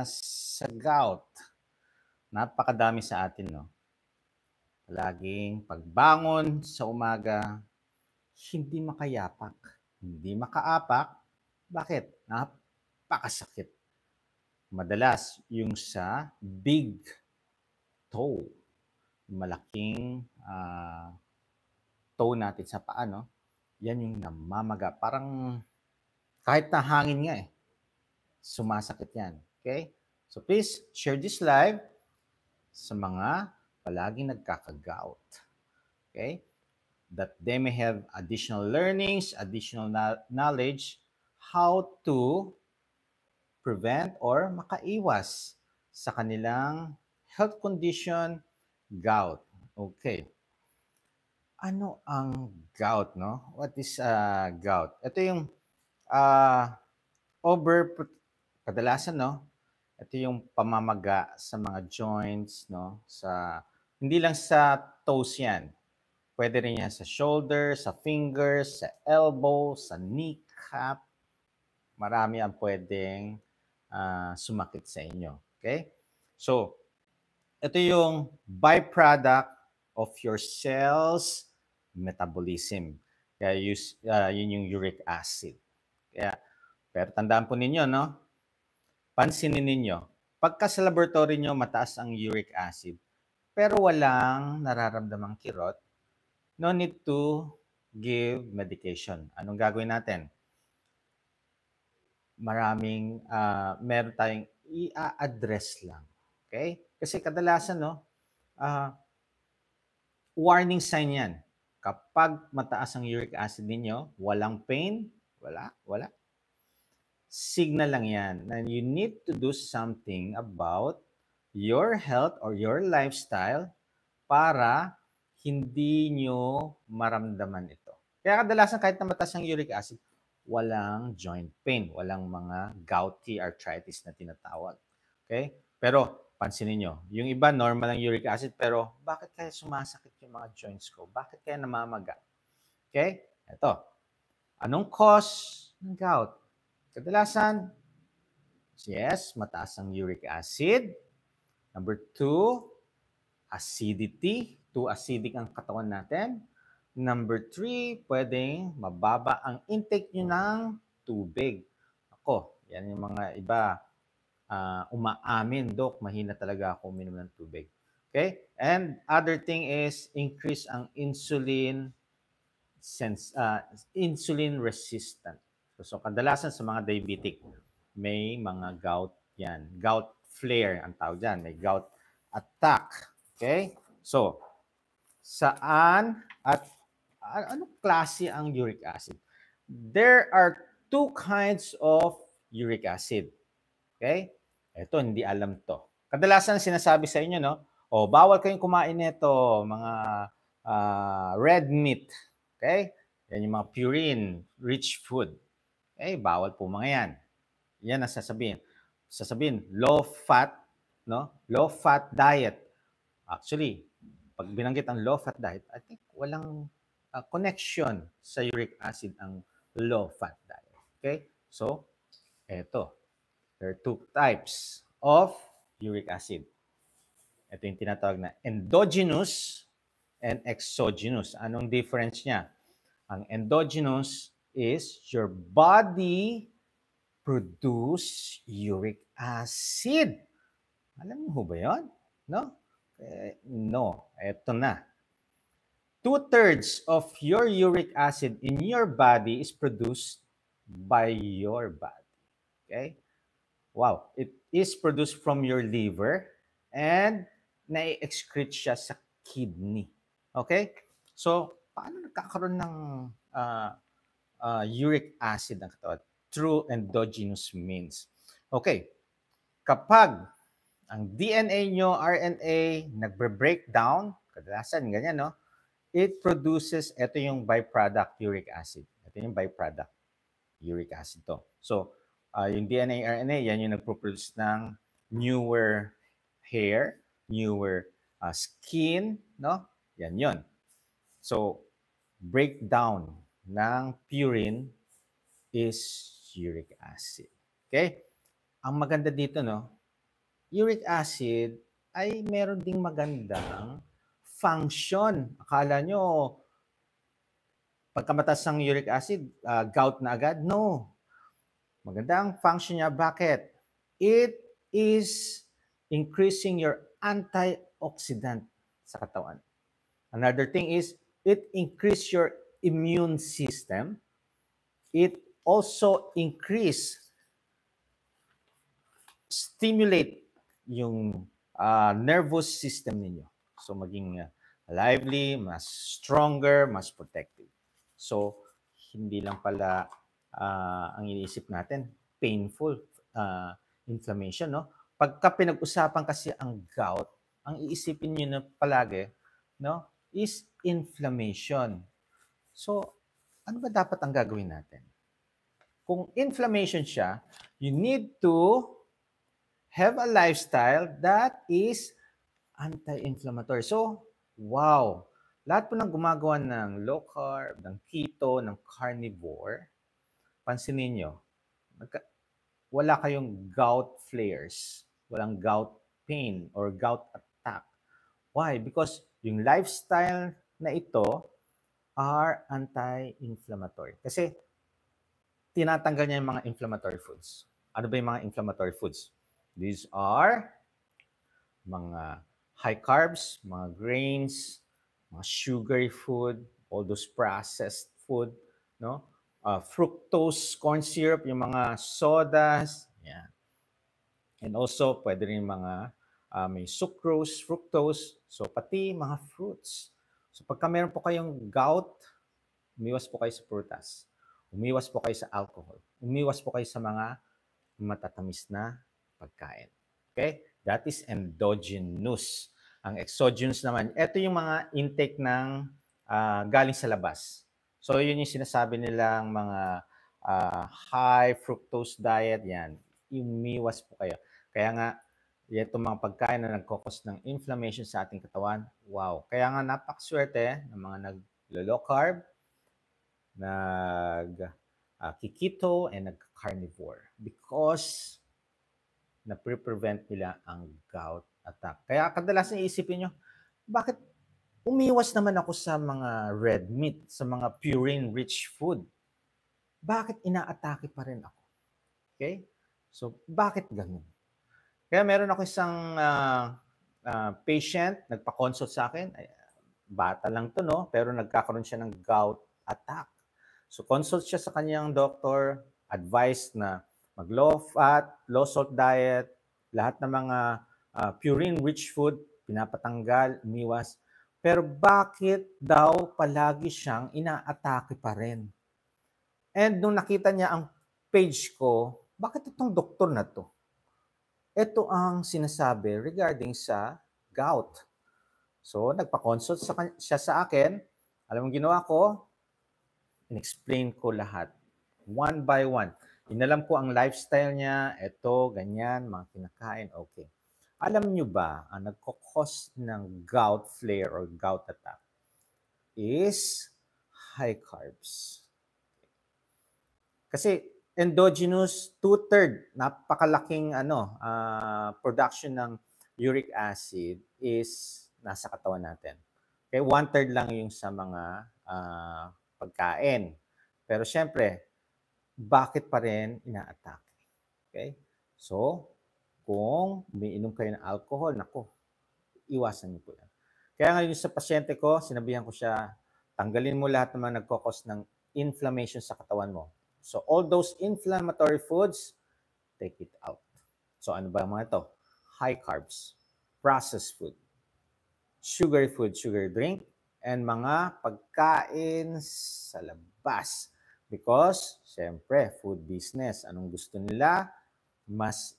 sa gout. Napakadami sa atin, no? Laging pagbangon sa umaga, hindi makayapak, hindi makaapak. Bakit? Napakasakit. Madalas yung sa big toe, malaking uh, toe natin sa paa, no? Yan yung namamaga. Parang kahit na hangin nga eh, sumasakit yan Okay? So please share this live sa mga palaging nagkakagout. Okay? That they may have additional learnings, additional knowledge how to prevent or makaiwas sa kanilang health condition, gout. Okay. Ano ang gout, no? What is uh, gout? Ito yung uh, ah, over, kadalasan, no? Ito yung pamamaga sa mga joints, no? Sa hindi lang sa toes 'yan. Pwede rin yan sa shoulder, sa fingers, sa elbow, sa kneecap. Marami ang pwedeng uh, sumakit sa inyo. Okay? So, ito yung byproduct of your cells metabolism. Kaya use, uh, ah, yun yung uric acid. Kaya, pero tandaan po ninyo, no? Pansinin ninyo, pagka sa laboratory nyo mataas ang uric acid, pero walang nararamdamang kirot, no need to give medication. Anong gagawin natin? Maraming, uh, meron tayong i-address lang. Okay? Kasi kadalasan, no, uh, warning sign yan. Kapag mataas ang uric acid ninyo, walang pain, wala, wala, signal lang yan And you need to do something about your health or your lifestyle para hindi nyo maramdaman ito. Kaya kadalasan kahit na mataas ang uric acid, walang joint pain, walang mga gouty arthritis na tinatawag. Okay? Pero pansinin nyo, yung iba normal ang uric acid pero bakit kaya sumasakit yung mga joints ko? Bakit kaya namamaga? Okay? Ito. Anong cause ng gout? Kadalasan, yes, mataas ang uric acid. Number two, acidity. Too acidic ang katawan natin. Number three, pwedeng mababa ang intake nyo ng tubig. Ako, yan yung mga iba uh, umaamin, Dok, mahina talaga ako uminom ng tubig. Okay? And other thing is increase ang insulin sense uh, insulin resistant. So kadalasan sa mga diabetic, may mga gout yan. Gout flare ang tawag dyan. May gout attack. Okay? So, saan at ano klase ang uric acid? There are two kinds of uric acid. Okay? Ito, hindi alam to. Kadalasan sinasabi sa inyo, no? O, oh, bawal kayong kumain nito, mga uh, red meat. Okay? Yan yung mga purine, rich food eh bawal po mga yan. Yan ang sasabihin. Sasabihin, low fat, no? Low fat diet. Actually, pag binanggit ang low fat diet, I think walang uh, connection sa uric acid ang low fat diet. Okay? So, eto. There are two types of uric acid. Ito yung tinatawag na endogenous and exogenous. Anong difference niya? Ang endogenous is your body produce uric acid. Alam mo ba yon? No? Eh, no. Eto na. Two-thirds of your uric acid in your body is produced by your body. Okay? Wow. It is produced from your liver and nai-excrete siya sa kidney. Okay? So, paano nagkakaroon ng uh, uh, uric acid ng katawan through endogenous means. Okay, kapag ang DNA nyo, RNA, nagbre-breakdown, kadalasan ganyan, no? It produces, ito yung byproduct, uric acid. Ito yung byproduct, uric acid to. So, uh, yung DNA, RNA, yan yung nagproproduce ng newer hair, newer uh, skin, no? Yan yun. So, breakdown ng purine is uric acid. Okay? Ang maganda dito, no? Uric acid ay meron ding magandang function. Akala nyo, pagkamatas ng uric acid, uh, gout na agad? No. Maganda ang function niya. Bakit? It is increasing your antioxidant sa katawan. Another thing is, it increase your immune system, it also increase, stimulate yung uh, nervous system ninyo. So maging uh, lively, mas stronger, mas protective. So hindi lang pala uh, ang iniisip natin, painful uh, inflammation. No? Pagka pinag-usapan kasi ang gout, ang iisipin nyo na palagi no, is inflammation So, ano ba dapat ang gagawin natin? Kung inflammation siya, you need to have a lifestyle that is anti-inflammatory. So, wow! Lahat po ng gumagawa ng low carb, ng keto, ng carnivore, pansinin nyo, wala kayong gout flares, walang gout pain or gout attack. Why? Because yung lifestyle na ito, are anti-inflammatory. Kasi tinatanggal niya yung mga inflammatory foods. Ano ba yung mga inflammatory foods? These are mga high carbs, mga grains, mga sugary food, all those processed food, no? Uh, fructose, corn syrup, yung mga sodas, yeah. And also, pwede rin mga uh, may sucrose, fructose, so pati mga fruits. So pagka meron po kayong gout, umiwas po kayo sa prutas. Umiwas po kayo sa alcohol. Umiwas po kayo sa mga matatamis na pagkain. Okay? That is endogenous. Ang exogenous naman, ito yung mga intake ng uh, galing sa labas. So yun yung sinasabi nilang mga uh, high fructose diet, yan. Umiwas po kayo. Kaya nga, itong mga pagkain na nagkakos ng inflammation sa ating katawan. Wow! Kaya nga napakaswerte ng mga nag-low carb, nag-kikito, ah, uh, and nag-carnivore because na-prevent nila ang gout attack. Kaya kadalasan iisipin nyo, bakit umiwas naman ako sa mga red meat, sa mga purine-rich food? Bakit inaatake pa rin ako? Okay? So, bakit ganun? Kaya meron ako isang uh, uh, patient, nagpa-consult sa akin. Ay, bata lang to, no? Pero nagkakaroon siya ng gout attack. So consult siya sa kanyang doctor, advice na mag-low fat, low salt diet, lahat ng mga uh, ah, purine-rich food, pinapatanggal, iniwas. Pero bakit daw palagi siyang inaatake pa rin? And nung nakita niya ang page ko, bakit itong doktor na to? Ito ang sinasabi regarding sa gout. So, nagpa-consult sa, siya sa akin. Alam mo ginawa ko? In-explain ko lahat. One by one. Inalam ko ang lifestyle niya, ito, ganyan, mga kinakain, okay. Alam nyo ba, ang nagkakos ng gout flare or gout attack is high carbs. Kasi endogenous two-third, napakalaking ano, uh, production ng uric acid is nasa katawan natin. Okay, one-third lang yung sa mga uh, pagkain. Pero syempre, bakit pa rin ina-attack? Okay? So, kung umiinom kayo ng alcohol, nako, iwasan niyo po yan. Kaya ngayon sa pasyente ko, sinabihan ko siya, tanggalin mo lahat ng mga nagkakos ng inflammation sa katawan mo So all those inflammatory foods, take it out. So ano ba mga ito? High carbs, processed food, sugary food, sugar drink, and mga pagkain sa labas. Because, syempre, food business, anong gusto nila? Mas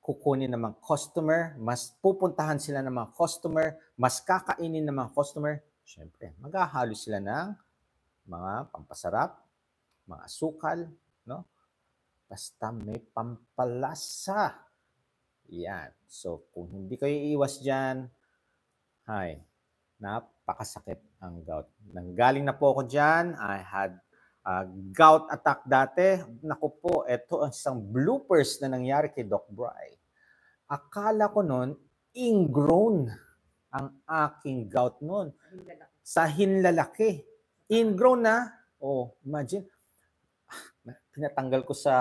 kukunin ng mga customer, mas pupuntahan sila ng mga customer, mas kakainin ng mga customer, syempre, maghahalo sila ng mga pampasarap, mga sukal, no? Basta may pampalasa. Yan. So, kung hindi kayo iiwas dyan, hi, napakasakit ang gout. Nanggaling na po ako dyan. I had uh, gout attack dati. Naku po, ito ang isang bloopers na nangyari kay Doc Bry. Akala ko noon, ingrown ang aking gout noon. Sa hinlalaki. Ingrown na. Oh, imagine pinatanggal ko sa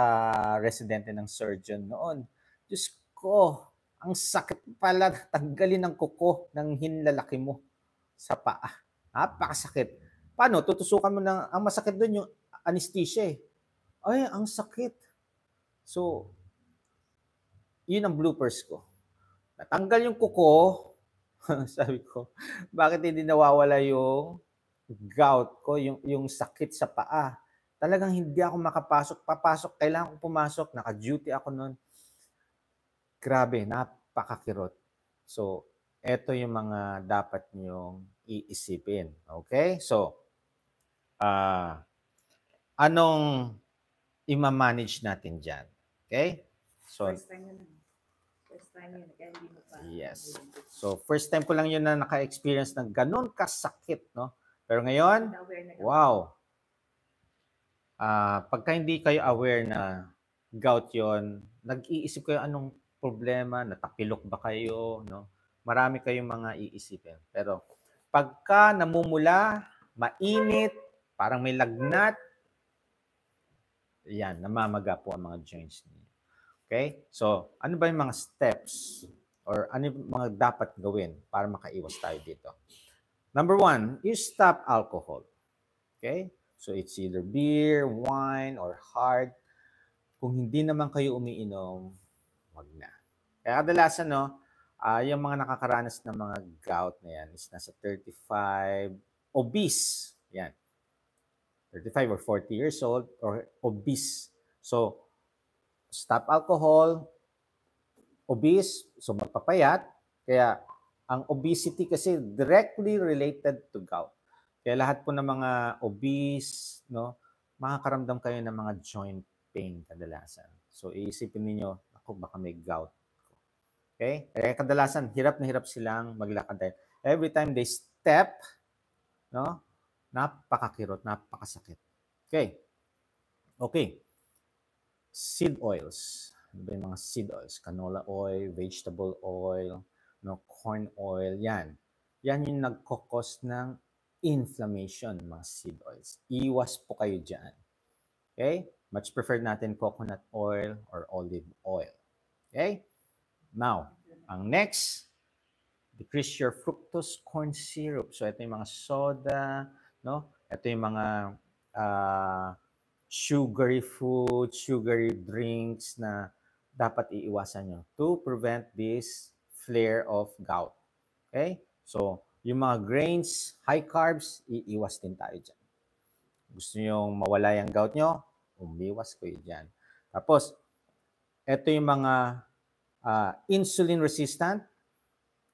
residente ng surgeon noon. Diyos ko, ang sakit pala tanggalin ng kuko ng hinlalaki mo sa paa. Napakasakit. Paano? Tutusukan mo ng, ang masakit doon yung anesthesia eh. Ay, ang sakit. So, yun ang bloopers ko. Natanggal yung kuko, sabi ko, bakit hindi nawawala yung gout ko, yung, yung sakit sa paa? Talagang hindi ako makapasok, papasok, kailangan ko pumasok, naka-duty ako noon. Grabe, napakakirot. So, eto yung mga dapat niyong iisipin. Okay? So, uh, anong imamanage natin dyan? Okay? So, first time yun. First time yun. Kaya hindi mo pa. Yes. So, first time ko lang yun na naka-experience ng ganun kasakit, no? Pero ngayon, wow, uh, pagka hindi kayo aware na gout yon, nag-iisip kayo anong problema, natapilok ba kayo, no? Marami kayong mga iisipin. Pero pagka namumula, mainit, parang may lagnat, yan, namamaga po ang mga joints niyo. Okay? So, ano ba yung mga steps or ano yung mga dapat gawin para makaiwas tayo dito? Number one, you stop alcohol. Okay? So it's either beer, wine, or hard. Kung hindi naman kayo umiinom, wag na. Kaya kadalasan, ano, uh, yung mga nakakaranas ng mga gout na yan is nasa 35, obese, yan. 35 or 40 years old or obese. So, stop alcohol, obese, so magpapayat. Kaya, ang obesity kasi directly related to gout. Kaya lahat po ng mga obese, no, makakaramdam kayo ng mga joint pain kadalasan. So iisipin niyo, ako baka may gout. Okay? Kaya eh, kadalasan hirap na hirap silang maglakad dahil every time they step, no, napakakirot, napakasakit. Okay. Okay. Seed oils. Ano ba yung mga seed oils? Canola oil, vegetable oil, no, corn oil, yan. Yan yung nagkokos ng inflammation, mga seed oils. Iwas po kayo dyan. Okay? Much preferred natin coconut oil or olive oil. Okay? Now, ang next, decrease your fructose corn syrup. So, ito yung mga soda, no? Ito yung mga uh, sugary food, sugary drinks na dapat iiwasan nyo to prevent this flare of gout. Okay? So, yung mga grains, high carbs, iiwas din tayo dyan. Gusto nyong mawala yung gout nyo, umiwas kayo dyan. Tapos, ito yung mga uh, insulin resistant.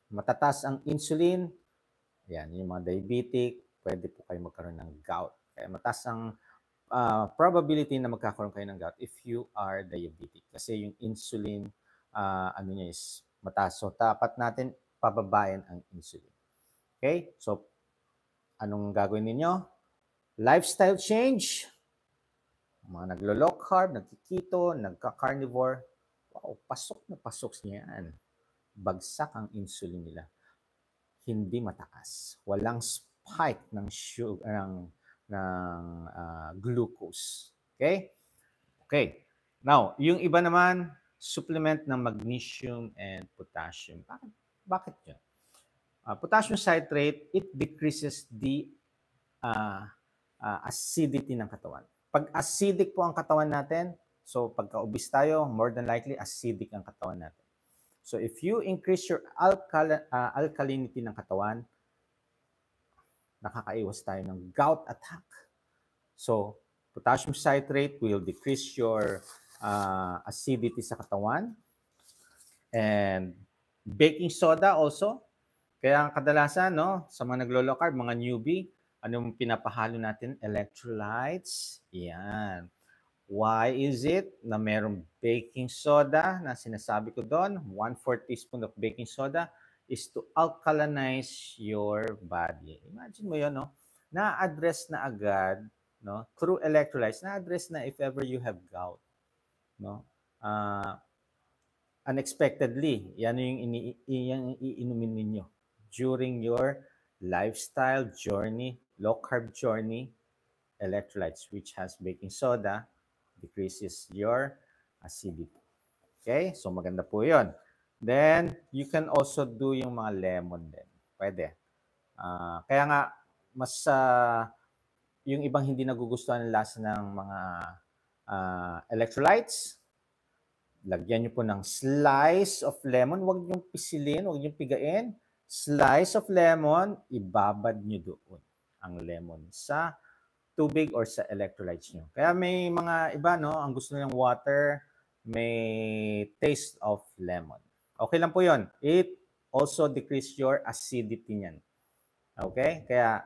Matatas ang insulin. Yan, yung mga diabetic, pwede po kayo magkaroon ng gout. Kaya matas ang uh, probability na magkakaroon kayo ng gout if you are diabetic. Kasi yung insulin, uh, ano niya is mataas. So, dapat natin pababayan ang insulin. Okay? So, anong gagawin ninyo? Lifestyle change. Mga naglo-low carb, nagkikito, nagka-carnivore. Wow, pasok na pasok niyan. Bagsak ang insulin nila. Hindi mataas. Walang spike ng sugar, ng, ng uh, glucose. Okay? Okay. Now, yung iba naman, supplement ng magnesium and potassium. Bakit, bakit yun? uh, ah, potassium citrate, it decreases the uh, uh, acidity ng katawan. Pag acidic po ang katawan natin, so pagka-obese tayo, more than likely acidic ang katawan natin. So if you increase your alkal uh, alkalinity ng katawan, nakakaiwas tayo ng gout attack. So potassium citrate will decrease your uh, acidity sa katawan. And baking soda also kaya ang kadalasan, no, sa mga naglo-low carb, mga newbie, anong pinapahalo natin? Electrolytes. Yan. Why is it na merong baking soda na sinasabi ko doon, 1-4 teaspoon of baking soda is to alkalinize your body. Imagine mo yon, no? Na-address na agad, no? Through electrolytes, na-address na if ever you have gout, no? Uh, unexpectedly, yan yung, ini- yung iinumin ninyo during your lifestyle journey, low carb journey, electrolytes, which has baking soda, decreases your acidity. Okay? So, maganda po yun. Then, you can also do yung mga lemon din. Pwede. Uh, kaya nga, mas uh, yung ibang hindi nagugustuhan ng lasa ng mga uh, electrolytes, lagyan nyo po ng slice of lemon. Huwag nyo pisilin, huwag nyo pigain slice of lemon, ibabad nyo doon ang lemon sa tubig or sa electrolytes nyo. Kaya may mga iba, no? Ang gusto nilang water, may taste of lemon. Okay lang po yon. It also decrease your acidity niyan. Okay? Kaya,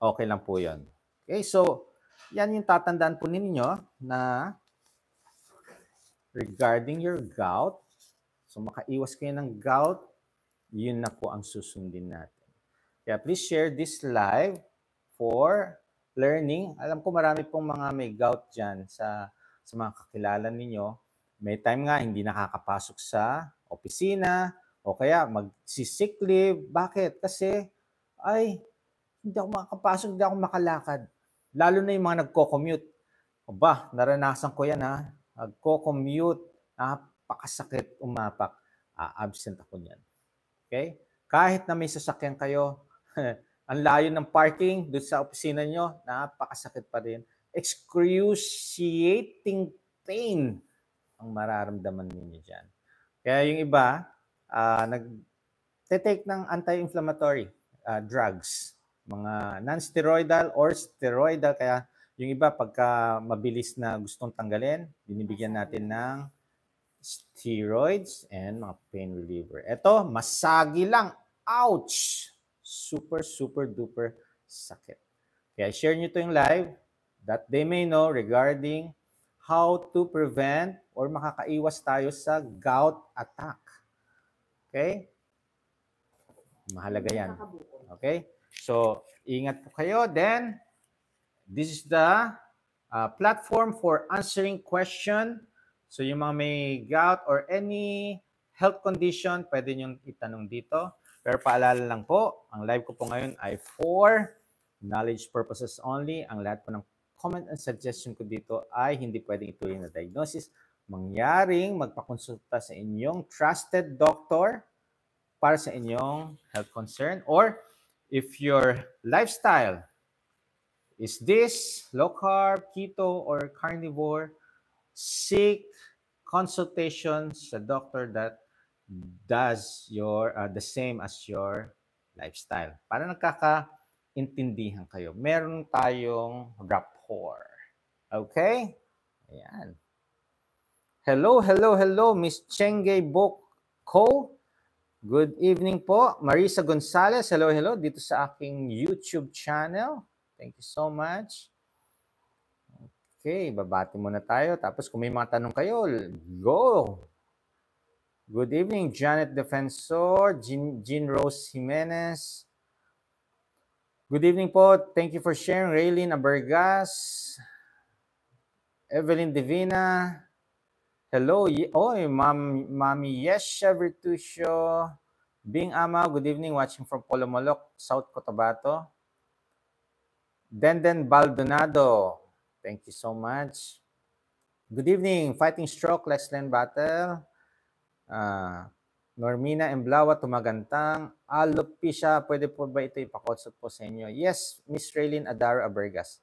okay lang po yon. Okay, so, yan yung tatandaan po ninyo na regarding your gout. So, makaiwas kayo ng gout yun na po ang susundin natin. Kaya please share this live for learning. Alam ko marami pong mga may gout dyan sa, sa mga kakilala ninyo. May time nga hindi nakakapasok sa opisina o kaya magsisick leave. Bakit? Kasi, ay, hindi ako makakapasok, hindi ako makalakad. Lalo na yung mga nagko-commute. Aba, naranasan ko yan ha. Nagko-commute, napakasakit umapak. Ah, absent ako niyan. Okay? Kahit na may sasakyan kayo, ang layo ng parking doon sa opisina nyo, napakasakit pa rin. Excruciating pain ang mararamdaman ninyo dyan. Kaya yung iba, uh, ah, nag-take ng anti-inflammatory uh, drugs, mga non-steroidal or steroidal. Kaya yung iba, pagka mabilis na gustong tanggalin, binibigyan natin ng steroids, and mga pain reliever. Ito, masagi lang. Ouch! Super, super duper sakit. Kaya share nyo to yung live that they may know regarding how to prevent or makakaiwas tayo sa gout attack. Okay? Mahalaga yan. Okay? So, ingat po kayo. Then, this is the uh, platform for answering question So yung mga may gout or any health condition, pwede nyo itanong dito. Pero paalala lang po, ang live ko po ngayon ay for knowledge purposes only. Ang lahat po ng comment and suggestion ko dito ay hindi pwedeng ituloy na diagnosis. Mangyaring magpakonsulta sa inyong trusted doctor para sa inyong health concern or if your lifestyle is this low carb, keto, or carnivore, seek consultation sa doctor that does your uh, the same as your lifestyle. Para nagkakaintindihan kayo. Meron tayong rapport. Okay? Ayan. Hello, hello, hello, Miss Chenge Bok Ko Good evening po. Marisa Gonzalez, hello, hello, dito sa aking YouTube channel. Thank you so much. Okay, babati muna tayo. Tapos kung may mga tanong kayo, go! Good evening, Janet Defensor, Jean, Jean Rose Jimenez. Good evening po. Thank you for sharing. Raylene Abergas, Evelyn Divina. Hello. Oy, Ma'am, Mami Yesha Virtusio. Bing Ama, good evening. Watching from Polomolok, South Cotabato. Denden Baldonado, Thank you so much. Good evening. Fighting Stroke, Lexland Battle. Uh, Normina Emblawa, Tumagantang. Alopecia, pwede po ba ito ipakonsult po sa inyo? Yes, Miss Raylene Adaro Abergas.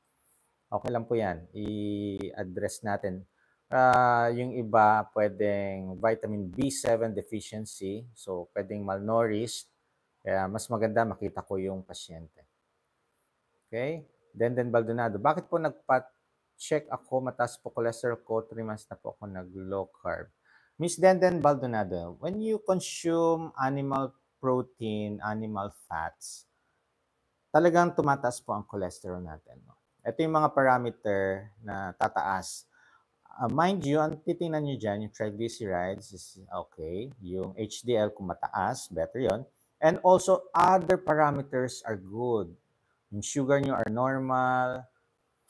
Okay lang po yan. I-address natin. Uh, yung iba, pwedeng vitamin B7 deficiency. So, pwedeng malnourished. Kaya mas maganda makita ko yung pasyente. Okay? Denden Baldonado, bakit po nagpat check ako, mataas po cholesterol ko, 3 months na po ako nag-low carb. Miss Denden Baldonado, when you consume animal protein, animal fats, talagang tumataas po ang cholesterol natin. No? Ito yung mga parameter na tataas. Uh, mind you, ang titingnan nyo dyan, yung triglycerides is okay. Yung HDL kung mataas, better yon. And also, other parameters are good. Yung sugar nyo are normal,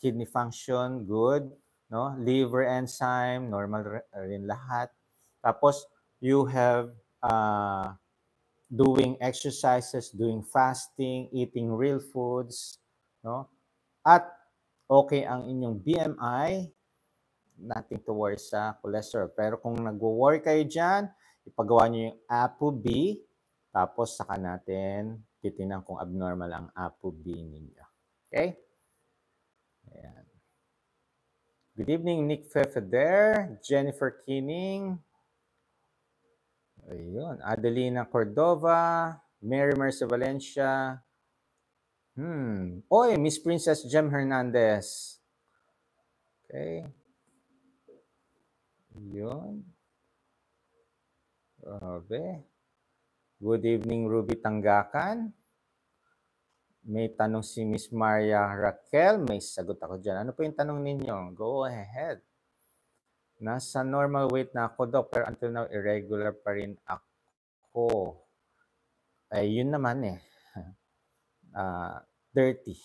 kidney function, good. No? Liver enzyme, normal uh, rin lahat. Tapos, you have uh, doing exercises, doing fasting, eating real foods. No? At okay ang inyong BMI, nothing to worry sa cholesterol. Pero kung nagwo-worry kayo diyan ipagawa niyo yung ApoB, tapos saka natin titingnan kung abnormal ang ApoB ninyo. Okay? Ayan. Good evening, Nick Fefeder, Jennifer Kining, ayun, Adelina Cordova, Mary Mercy Valencia, hmm, oy, Miss Princess Jem Hernandez. Okay. Yun. Grabe. Good evening, Ruby Tanggakan. May tanong si Miss Maria Raquel. May sagot ako dyan. Ano po yung tanong ninyo? Go ahead. Nasa normal weight na ako, Doc, pero until now, irregular pa rin ako. Eh, yun naman eh. Uh, dirty.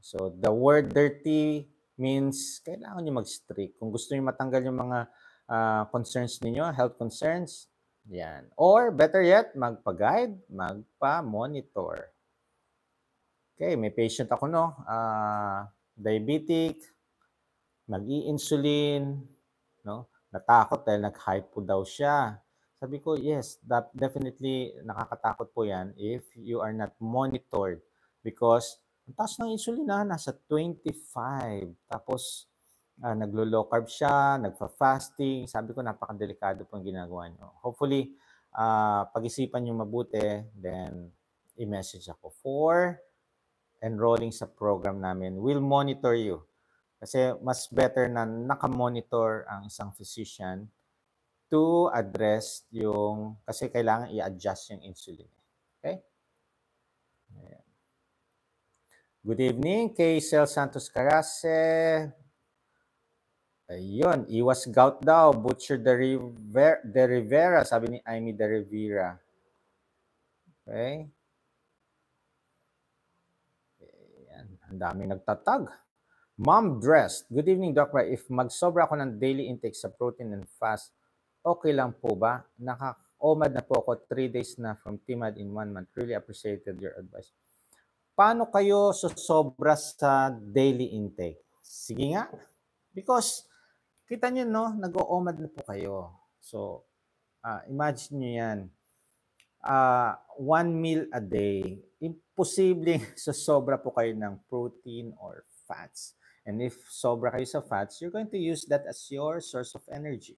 So, the word dirty means kailangan nyo mag-strict. Kung gusto nyo matanggal yung mga uh, concerns ninyo, health concerns, yan. Or better yet, magpa-guide, magpa-monitor. Okay, may patient ako, no? Uh, diabetic, nag-i-insulin, no? Natakot dahil nag-hypo daw siya. Sabi ko, yes, that definitely nakakatakot po yan if you are not monitored because ang taas ng insulin na ah, nasa 25. Tapos uh, naglo-low carb siya, nagfa-fasting. Sabi ko, napakadelikado po ang ginagawa niyo. Hopefully, uh, pag-isipan niyo mabuti, then i-message ako for enrolling sa program namin, we'll monitor you. Kasi mas better na nakamonitor ang isang physician to address yung, kasi kailangan i-adjust yung insulin. Okay? Good evening kay Sel Santos Carase. Ayun, iwas gout daw. Butcher de, River, de Rivera, sabi ni Amy de Rivera. Okay? Ang dami nagtatag. Mom Dressed, good evening Doc If magsobra ako ng daily intake sa protein and fast, okay lang po ba? Naka-OMAD na po ako 3 days na from TMAD in 1 month. Really appreciated your advice. Paano kayo susobra sa daily intake? Sige nga. Because, kita nyo no, nag-OMAD na po kayo. So, uh, imagine nyo yan. Uh, one meal a day posible sa sobra po kayo ng protein or fats. And if sobra kayo sa fats, you're going to use that as your source of energy.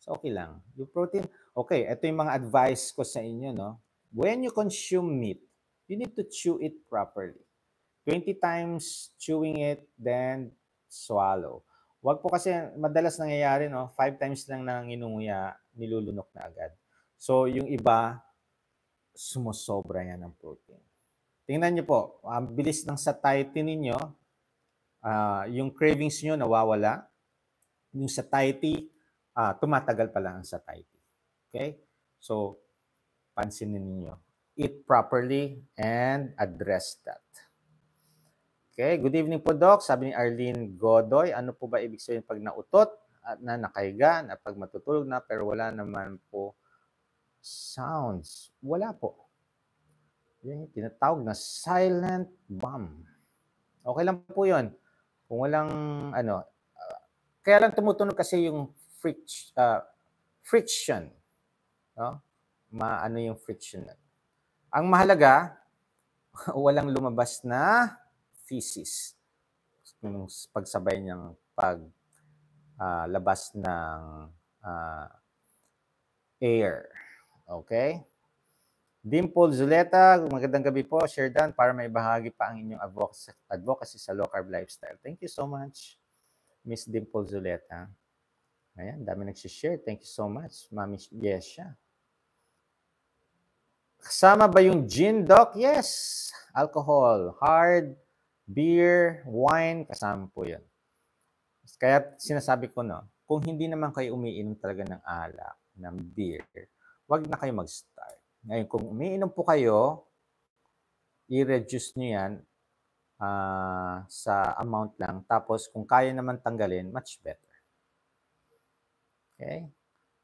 So, okay lang. Yung protein, okay, ito yung mga advice ko sa inyo, no? When you consume meat, you need to chew it properly. 20 times chewing it, then swallow. Huwag po kasi, madalas nangyayari, no? 5 times lang nanginunguya, nilulunok na agad. So, yung iba, sumusobra yan ng protein. Tingnan nyo po, ang uh, bilis ng satiety ninyo, uh, yung cravings nyo nawawala, yung satiety, uh, ah, tumatagal pala ang satiety. Okay? So, pansinin ninyo. Eat properly and address that. Okay, good evening po Doc. Sabi ni Arlene Godoy, ano po ba ibig sabihin pag nautot at na nakahiga, na pag matutulog na pero wala naman po sounds? Wala po. Yung tinatawag na silent bomb. Okay lang po yun. Kung walang ano, uh, kaya lang tumutunog kasi yung fric- uh, ah, friction. No? Ma, ano yung friction. Ang mahalaga, walang lumabas na thesis. Yung pagsabay niyang pag uh, labas ng uh, air. Okay? Dimple Zuleta, magandang gabi po, Sherdan, para may bahagi pa ang inyong advocacy sa low carb lifestyle. Thank you so much, Miss Dimple Zuleta. Ayan, dami nagsishare. Thank you so much, Mami Yesha. Kasama ba yung gin, Doc? Yes, alcohol, hard, beer, wine, kasama po yan. Kaya sinasabi ko, no, kung hindi naman kayo umiinom talaga ng alak, ng beer, wag na kayo mag-start ngayon, kung umiinom po kayo, i-reduce nyo yan uh, sa amount lang. Tapos, kung kaya naman tanggalin, much better. Okay?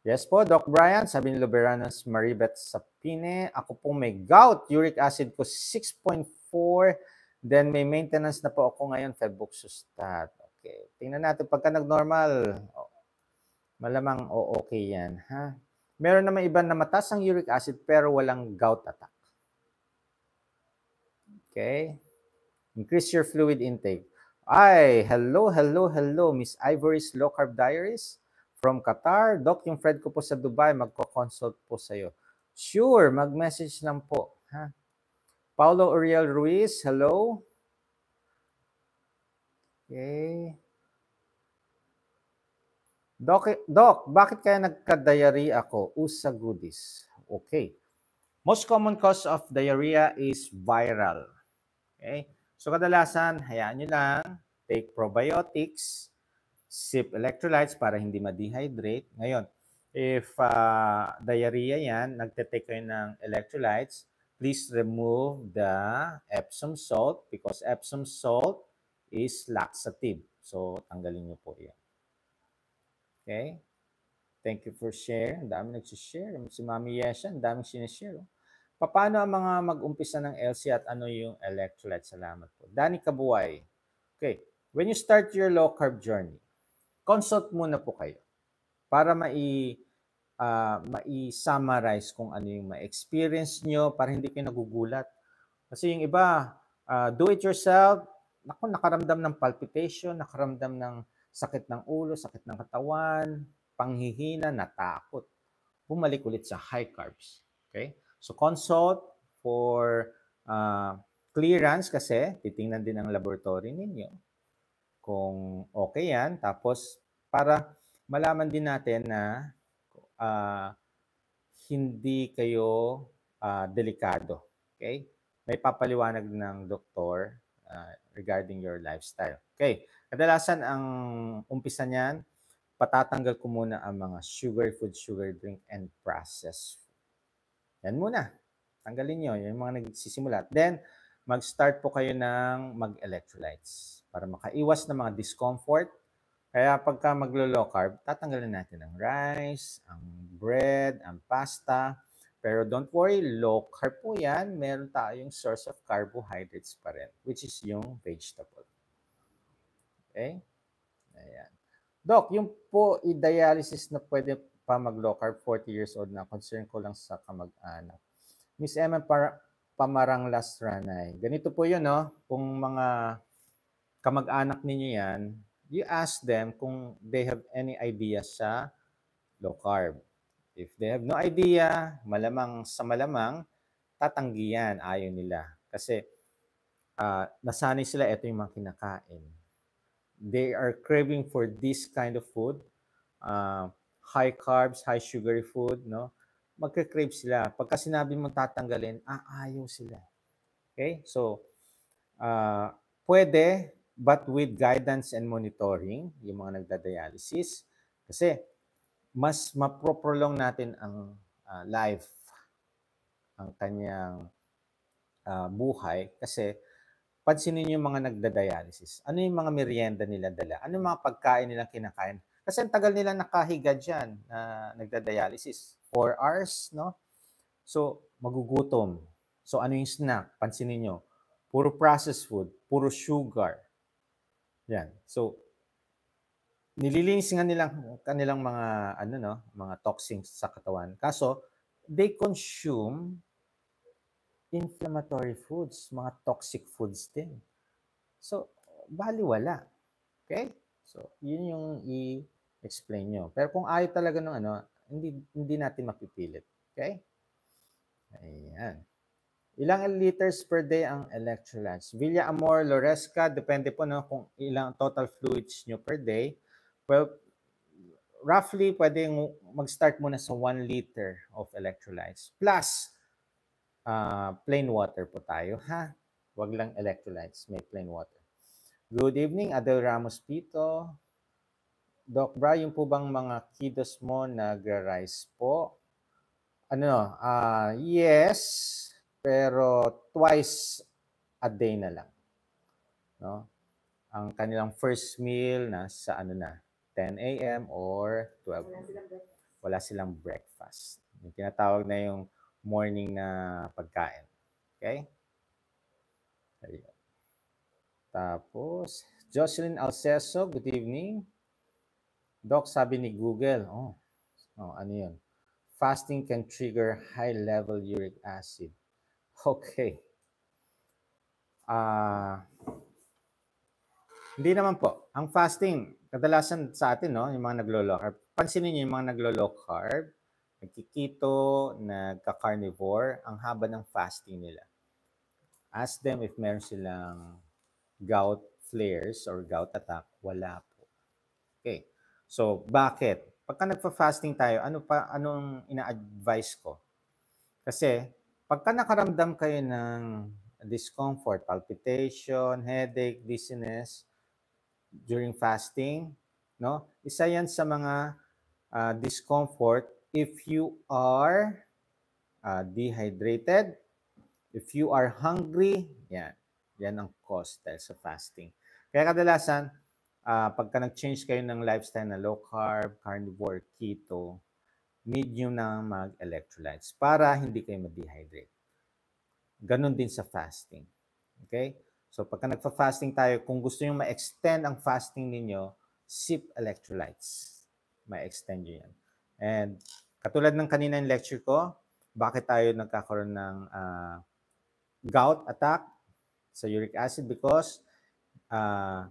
Yes po, Doc Brian, sabi ni Loberanas Maribet Sapine, ako po may gout, uric acid ko 6.4, then may maintenance na po ako ngayon, febuxostat. Okay, tingnan natin, pagka nag-normal, oh, malamang oh, okay yan, ha? Meron naman iba na mataas ang uric acid pero walang gout attack. Okay? Increase your fluid intake. Ay, hello, hello, hello, Miss Ivory's Low Carb Diaries from Qatar. Doc, yung friend ko po sa Dubai, magko-consult po sa'yo. Sure, mag-message lang po. Ha? Paulo Uriel Ruiz, hello. Okay. Doc, Doc, bakit kaya nagka-diarrhea ako? Usa goodies. Okay. Most common cause of diarrhea is viral. Okay? So kadalasan, hayaan nyo lang, take probiotics, sip electrolytes para hindi ma-dehydrate. Ngayon, if uh, diarrhea yan, nagte-take kayo ng electrolytes, please remove the Epsom salt because Epsom salt is laxative. So, tanggalin nyo po yan. Okay? Thank you for share. Ang dami nagsishare. Si Mami Yesha, ang daming sinishare. Oh. Paano ang mga mag-umpisa ng LC at ano yung electrolyte? Salamat po. Danny Kabuay. Okay. When you start your low carb journey, consult muna po kayo para mai uh, mai-summarize kung ano yung ma-experience nyo para hindi kayo nagugulat. Kasi yung iba, uh, do it yourself, naku, nakaramdam ng palpitation, nakaramdam ng sakit ng ulo, sakit ng katawan, panghihina, natakot. Bumalik ulit sa high carbs. Okay? So consult for uh, clearance kasi titingnan din ang laboratory ninyo kung okay yan. Tapos para malaman din natin na uh, hindi kayo uh, delikado. Okay? May papaliwanag ng doktor uh, regarding your lifestyle. Okay. Kadalasan ang umpisa niyan, patatanggal ko muna ang mga sugar food, sugar drink, and processed food. Yan muna. Tanggalin nyo, yung mga nagsisimula. Then, mag-start po kayo ng mag-electrolytes para makaiwas ng mga discomfort. Kaya pagka maglo-low carb, tatanggalin natin ang rice, ang bread, ang pasta. Pero don't worry, low carb po yan. Meron tayong source of carbohydrates pa rin, which is yung vegetable. Okay? Ayan. Doc, yung po i-dialysis na pwede pa mag-low carb, 40 years old na, concern ko lang sa kamag-anak. Miss Emma para, Pamarang last Lastranay. Ganito po yun, no? Kung mga kamag-anak ninyo yan, you ask them kung they have any idea sa low carb. If they have no idea, malamang sa malamang, tatanggi yan, ayon nila. Kasi uh, nasanay sila, ito yung mga kinakain they are craving for this kind of food, uh, high carbs, high sugary food, no? Magka-crave sila. Pagka sinabi mong tatanggalin, aayaw ah, sila. Okay? So, uh, pwede, but with guidance and monitoring, yung mga nagda-dialysis, kasi mas maproprolong natin ang uh, life, ang kanyang uh, buhay, kasi pansinin yung mga nagda-dialysis. Ano yung mga merienda nila dala? Ano yung mga pagkain nilang kinakain? Kasi ang tagal nilang nakahiga dyan na uh, nagda-dialysis. Four hours, no? So, magugutom. So, ano yung snack? Pansinin nyo. Puro processed food, puro sugar. Yan. So, nililinis nga nilang kanilang mga ano no, mga toxins sa katawan. Kaso they consume inflammatory foods, mga toxic foods din. So, baliwala. Okay? So, yun yung i-explain nyo. Pero kung ayaw talaga ng ano, hindi, hindi natin mapipilit. Okay? Ayan. Ilang liters per day ang electrolytes? Villa Amor, Loresca, depende po no, kung ilang total fluids nyo per day. Well, roughly, pwedeng mag-start muna sa 1 liter of electrolytes. Plus, uh, plain water po tayo, ha? Wag lang electrolytes, may plain water. Good evening, Adel Ramos Pito. Doc Bra, yung po bang mga kiddos mo nagra-rise po? Ano, uh, yes, pero twice a day na lang. No? Ang kanilang first meal na sa ano na, 10 a.m. or 12. Wala silang breakfast. Wala silang breakfast. Yung tinatawag na yung morning na pagkain. Okay? Ayun. Tapos, Jocelyn Alceso, good evening. Doc, sabi ni Google, oh, oh ano yun? Fasting can trigger high-level uric acid. Okay. Ah... Uh, hindi naman po. Ang fasting, kadalasan sa atin, no, yung mga naglo-low carb, pansinin niyo yung mga naglo-low carb, nagkikito, nagka-carnivore, ang haba ng fasting nila. Ask them if meron silang gout flares or gout attack. Wala po. Okay. So, bakit? Pagka nagfa-fasting tayo, ano pa, anong ina-advise ko? Kasi, pagka nakaramdam kayo ng discomfort, palpitation, headache, dizziness during fasting, no? Isa 'yan sa mga uh, discomfort if you are uh, dehydrated, if you are hungry, yan. Yan ang cause dahil sa fasting. Kaya kadalasan, uh, pagka nag-change kayo ng lifestyle na low carb, carnivore, keto, need nyo na mag-electrolytes para hindi kayo ma-dehydrate. Ganon din sa fasting. Okay? So pagka nagfa-fasting tayo, kung gusto nyo ma-extend ang fasting ninyo, sip electrolytes. Ma-extend nyo yan. And Katulad ng kanina kaninang lecture ko, bakit tayo nagkakaroon ng uh, gout attack sa uric acid because uh,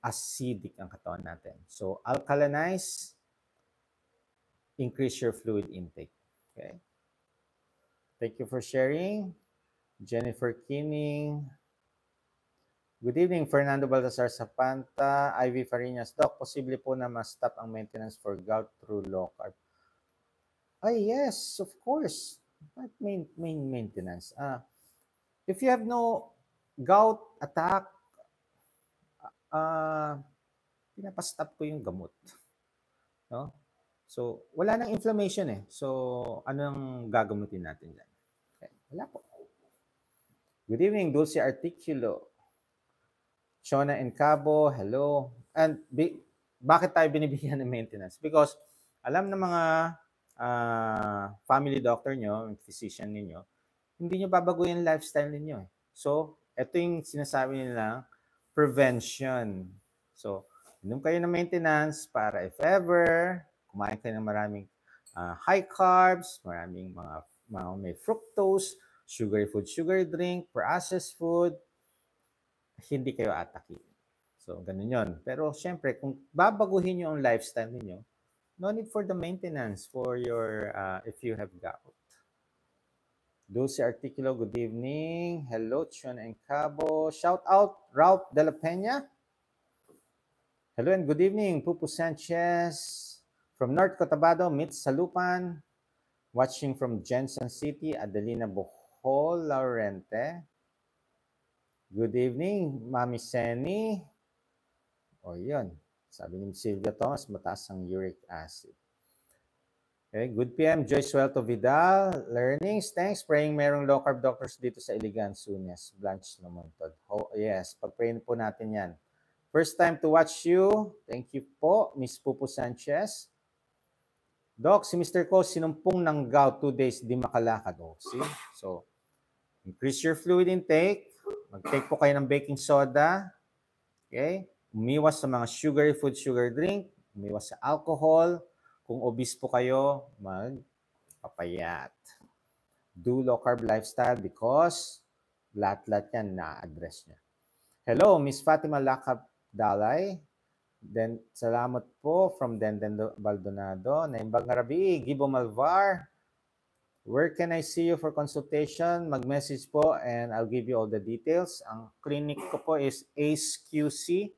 acidic ang katawan natin. So alkalinize, increase your fluid intake. Okay? Thank you for sharing. Jennifer Kining. Good evening, Fernando Baltasar Sapanta, Ivy Farinas. Doc, posible po na ma-stop ang maintenance for gout through low carb. Ay, yes, of course. Main, main maintenance. Uh, if you have no gout attack, uh, pinapastop ko yung gamot. No? So, wala nang inflammation eh. So, anong gagamutin natin dyan? Okay. Wala po. Good evening, Dulce Articulo. Shona Cabo, hello. And be, bakit tayo binibigyan ng maintenance? Because alam ng mga uh, family doctor nyo, physician niyo hindi nyo babaguhin lifestyle niyo. Eh. So, ito yung sinasabi nila, prevention. So, inom kayo ng maintenance para if ever, kumain kayo ng maraming uh, high carbs, maraming mga, mga may fructose, sugary food, sugar drink, processed food, hindi kayo ataki. So, ganun yon Pero, syempre, kung babaguhin nyo ang lifestyle niyo no need for the maintenance for your, uh, if you have gout. Dulce Articulo, good evening. Hello, Chun and Cabo. Shout out, Ralph De La Peña. Hello and good evening, Pupu Sanchez from North Cotabato, meets Salupan. Watching from Jensen City, Adelina Bohol, Laurente. Good evening, Mami Seni. O, yun. Sabi ni Sylvia Thomas, mataas ang uric acid. Okay, good PM, Joyce Suelto Vidal. Learnings, thanks. Praying merong low carb doctors dito sa Iligan Sunes. Blanche naman to. Oh, yes, pag-pray po natin yan. First time to watch you. Thank you po, Miss Pupu Sanchez. Doc, si Mr. Ko sinumpong ng gout two days, di makalakad. Oh, see? So, increase your fluid intake. Mag-take po kayo ng baking soda. Okay? umiwas sa mga sugary food, sugar drink, umiwas sa alcohol. Kung obese po kayo, magpapayat. Do low carb lifestyle because lahat-lahat yan na-address niya. Hello, Miss Fatima Lakap Dalay. Then, salamat po from Denden Baldonado. Naimbag na Rabi, Gibo Malvar. Where can I see you for consultation? Mag-message po and I'll give you all the details. Ang clinic ko po is ACE QC.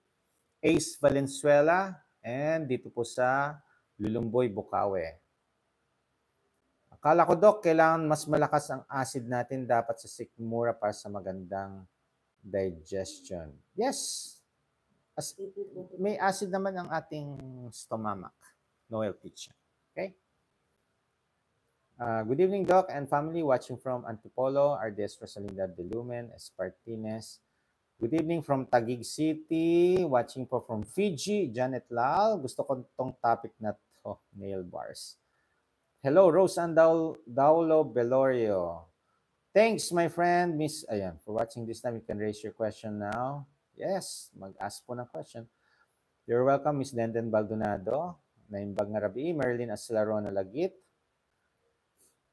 Ace Valenzuela, and dito po sa Lulumboy, Bukawe. Akala ko, Doc, kailangan mas malakas ang acid natin dapat sa Sikmura para sa magandang digestion. Yes! As, may acid naman ang ating stomach. Noel Kitchen. Okay? Uh, good evening, Doc and family watching from Antipolo, Ardes Rosalinda Delumen, Lumen, Espartines, Good evening from Taguig City, watching po from Fiji, Janet Lal. Gusto ko tong topic na to, nail bars. Hello, Rose Andaulo Daulo Belorio. Thanks, my friend, Miss, ayan, for watching this time. You can raise your question now. Yes, mag-ask po ng question. You're welcome, Miss Denden Baldonado. Naimbag nga Rabi, Marilyn Aslaron Lagit.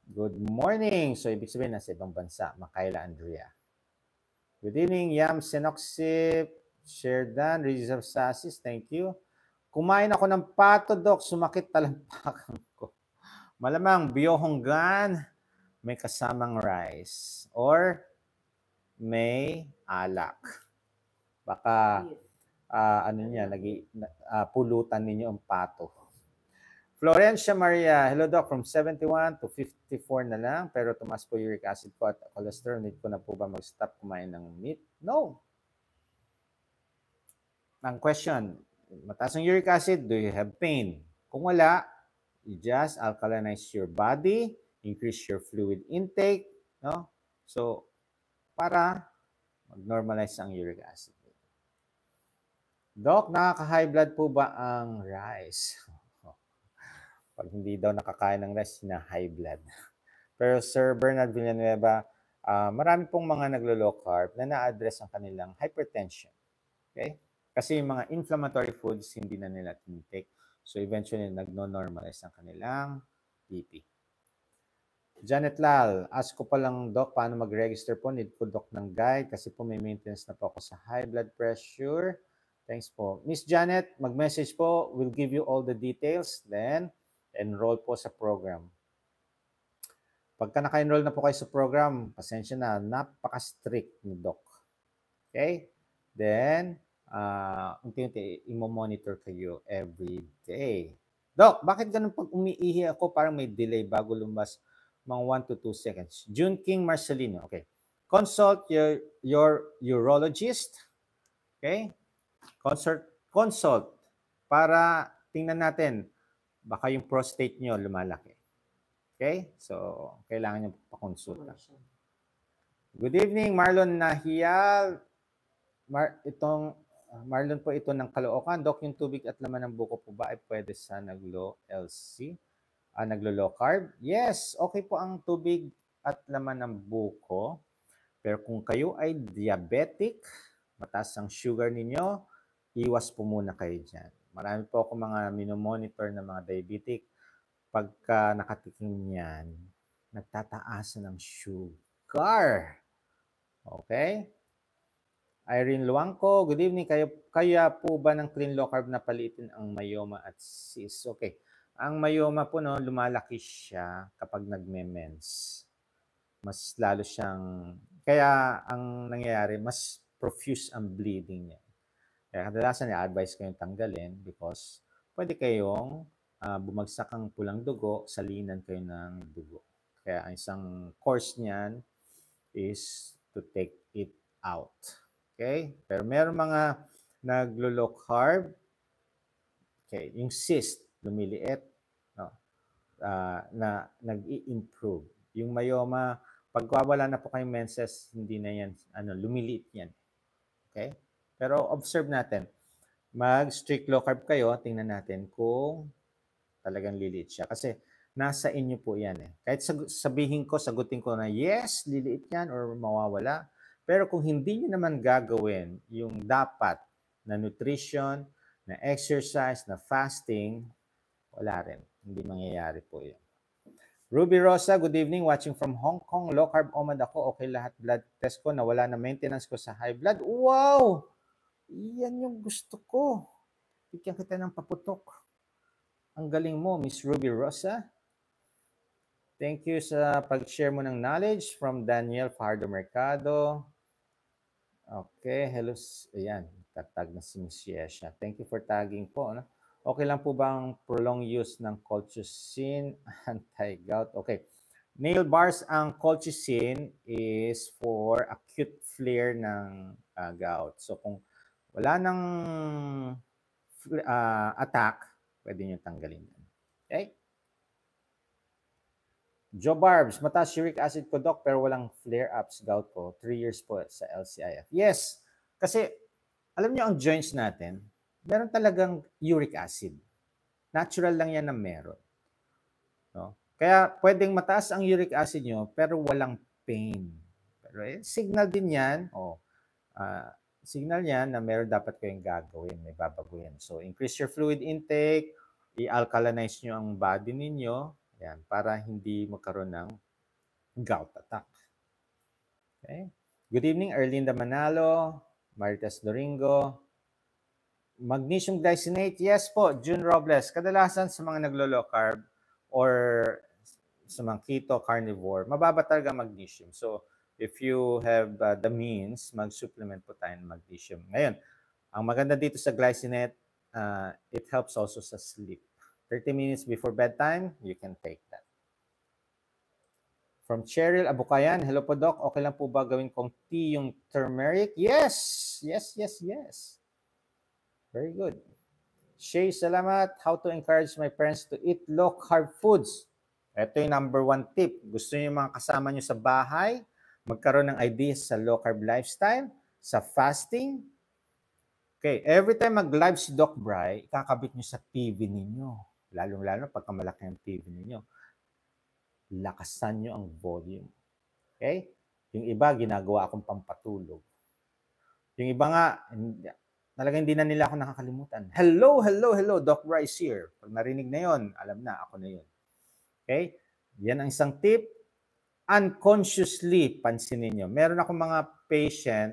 Good morning. So, ibig sabihin, sa ibang bansa, Makaila Andrea. Good evening, Yam Senoxip, Sherdan, Regis of Sasis, thank you. Kumain ako ng pato, Doc, sumakit talampakan ko. Malamang biyohonggan, may kasamang rice. Or may alak. Baka, uh, ano niya, nag, uh, ah, pulutan ninyo ang pato. Florencia Maria, hello doc, from 71 to 54 na lang, pero tumaas po uric acid ko at cholesterol. Need ko na po ba mag-stop kumain ng meat? No. Ang question, mataas ang uric acid, do you have pain? Kung wala, you just alkalinize your body, increase your fluid intake, no? So, para mag-normalize ang uric acid. Doc, nakaka-high blood po ba ang rice? Pag hindi daw nakakaya ng rest, na high blood. Pero Sir Bernard Villanueva, uh, marami pong mga naglo-low carb na na-address ang kanilang hypertension. Okay? Kasi yung mga inflammatory foods, hindi na nila tinitake. So eventually, nagno-normalize ang kanilang BP. Janet Lal, ask ko pa lang, Doc, paano mag-register po? Need po, Doc, ng guide kasi po may maintenance na po ako sa high blood pressure. Thanks po. Miss Janet, mag-message po. We'll give you all the details. Then, enroll po sa program. Pagka naka-enroll na po kayo sa program, pasensya na, napaka-strict ni Doc. Okay? Then, uh, unti-unti, imo-monitor kayo every day. Doc, bakit ganun pag umiihi ako, parang may delay bago lumabas mga 1 to 2 seconds? June King Marcelino, okay. Consult your, your urologist, okay? Consult, consult para tingnan natin baka yung prostate nyo lumalaki. Okay? So, kailangan nyo pakonsulta. Good evening, Marlon Nahial. Mar itong, ah, Marlon po ito ng Caloocan. Dok, yung tubig at laman ng buko po ba ay pwede sa naglo LC? Uh, ah, naglo-low carb? Yes, okay po ang tubig at laman ng buko. Pero kung kayo ay diabetic, mataas ang sugar ninyo, iwas po muna kayo dyan. Marami po ako mga minomonitor ng mga diabetic. Pagka nakatikim niyan, nagtataas ng sugar. Okay? Irene Luangco, good evening. Kayo, kaya po ba ng clean low carb na palitin ang myoma at cyst? Okay. Ang myoma po, no, lumalaki siya kapag nagme-mens. Mas lalo siyang, kaya ang nangyayari, mas profuse ang bleeding niya. Kaya kadalasan i-advise kayong tanggalin because pwede kayong uh, bumagsak ang pulang dugo, salinan kayo ng dugo. Kaya ang isang course niyan is to take it out. Okay? Pero meron mga naglo-low carb. Okay, yung cyst, lumiliit, no? uh, na nag-i-improve. Yung myoma, pagkawala na po kayong menses, hindi na yan, ano, lumiliit yan. Okay? Pero observe natin. Mag strict low carb kayo, tingnan natin kung talagang liliit siya. Kasi nasa inyo po yan eh. Kahit sabihin ko, sagutin ko na yes, liliit yan or mawawala. Pero kung hindi nyo naman gagawin yung dapat na nutrition, na exercise, na fasting, wala rin. Hindi mangyayari po yun. Ruby Rosa, good evening. Watching from Hong Kong. Low carb OMAD ako. Okay lahat blood test ko. Nawala na maintenance ko sa high blood. Wow! Iyan yung gusto ko. Bigyan kita ng paputok. Ang galing mo, Miss Ruby Rosa. Thank you sa pag-share mo ng knowledge from Daniel Fardo Mercado. Okay, hello. Ayan, tatag na si Miss Yesha. Thank you for tagging po. Ano? Okay lang po bang prolonged use ng colchicine anti-gout? Okay. Nail bars ang colchicine is for acute flare ng uh, gout. So kung wala nang uh, attack, pwede nyo tanggalin Okay? Joe Barbs, mataas uric acid ko, Doc, pero walang flare-ups, gout ko. Three years po sa LCIF. Yes, kasi alam nyo ang joints natin, meron talagang uric acid. Natural lang yan na meron. No? Kaya pwedeng mataas ang uric acid nyo, pero walang pain. Pero eh, signal din yan, o oh, uh, signal yan na meron dapat kayong gagawin, may babaguhin. So, increase your fluid intake, i-alkalinize nyo ang body ninyo, yan, para hindi magkaroon ng gout attack. Okay? Good evening, Erlinda Manalo, Maritas Doringo. Magnesium glycinate, yes po, June Robles. Kadalasan sa mga naglo-low carb or sa mga keto carnivore, mababa talaga magnesium. So, if you have uh, the means, mag-supplement po tayo ng magnesium. Ngayon, ang maganda dito sa glycinate, uh, it helps also sa sleep. 30 minutes before bedtime, you can take that. From Cheryl Abukayan, hello po Doc, okay lang po ba gawin kong tea yung turmeric? Yes! Yes, yes, yes. Very good. Shay, salamat. How to encourage my parents to eat low-carb foods. Ito yung number one tip. Gusto niyo mga kasama niyo sa bahay, magkaroon ng ideas sa low carb lifestyle, sa fasting. Okay, every time mag-live si Doc Bry, ikakabit niyo sa TV ninyo. lalo lalo pagka malaki ang TV ninyo. Lakasan niyo ang volume. Okay? Yung iba, ginagawa akong pampatulog. Yung iba nga, talaga hindi na nila ako nakakalimutan. Hello, hello, hello, Doc Bry is here. Pag narinig na yon, alam na, ako na yon. Okay? Yan ang isang tip unconsciously pansinin nyo. Meron akong mga patient,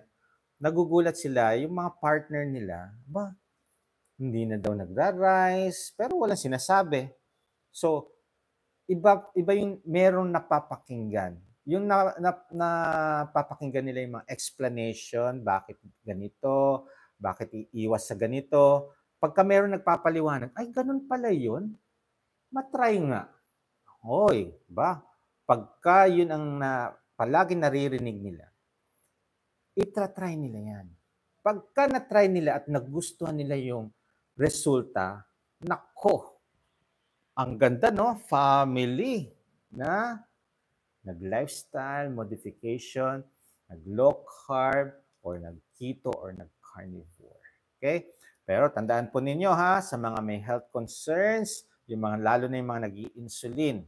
nagugulat sila, yung mga partner nila, ba, hindi na daw nagra-rise, pero walang sinasabi. So, iba, iba yung merong napapakinggan. Yung na, na, napapakinggan nila yung mga explanation, bakit ganito, bakit iiwas sa ganito. Pagka meron nagpapaliwanag, ay, ganun pala yun, matry nga. Hoy, ba, pagka yun ang na, palagi naririnig nila, itatry nila yan. Pagka na-try nila at nagustuhan nila yung resulta, nako, ang ganda no, family na nag-lifestyle modification, nag-low carb, or nag-keto, or nag-carnivore. Okay? Pero tandaan po ninyo ha, sa mga may health concerns, yung mga, lalo na yung mga nag insulin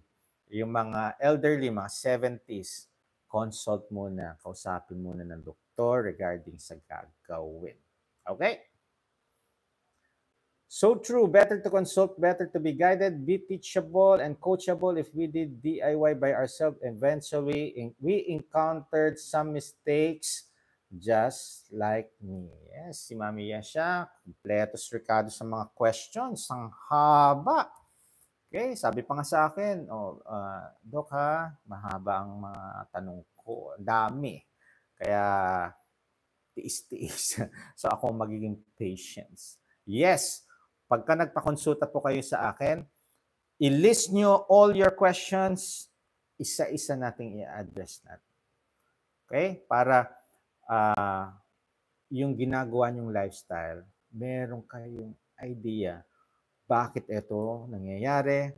yung mga elderly, mga 70s, consult muna, kausapin muna ng doktor regarding sa gagawin. Okay? So true, better to consult, better to be guided, be teachable and coachable. If we did DIY by ourselves, eventually we encountered some mistakes just like me. Yes, si Mami Yasha, kompletos Ricardo sa mga questions. Ang haba. Okay, sabi pa nga sa akin, oh, uh, Dok ha, mahaba ang mga tanong ko. Dami. Kaya, tiis-tiis. so, ako magiging patience. Yes, pagka nagpakonsulta po kayo sa akin, i-list nyo all your questions, isa-isa nating i-address natin. Okay? Para uh, yung ginagawa nyong lifestyle, meron kayong idea bakit ito nangyayari,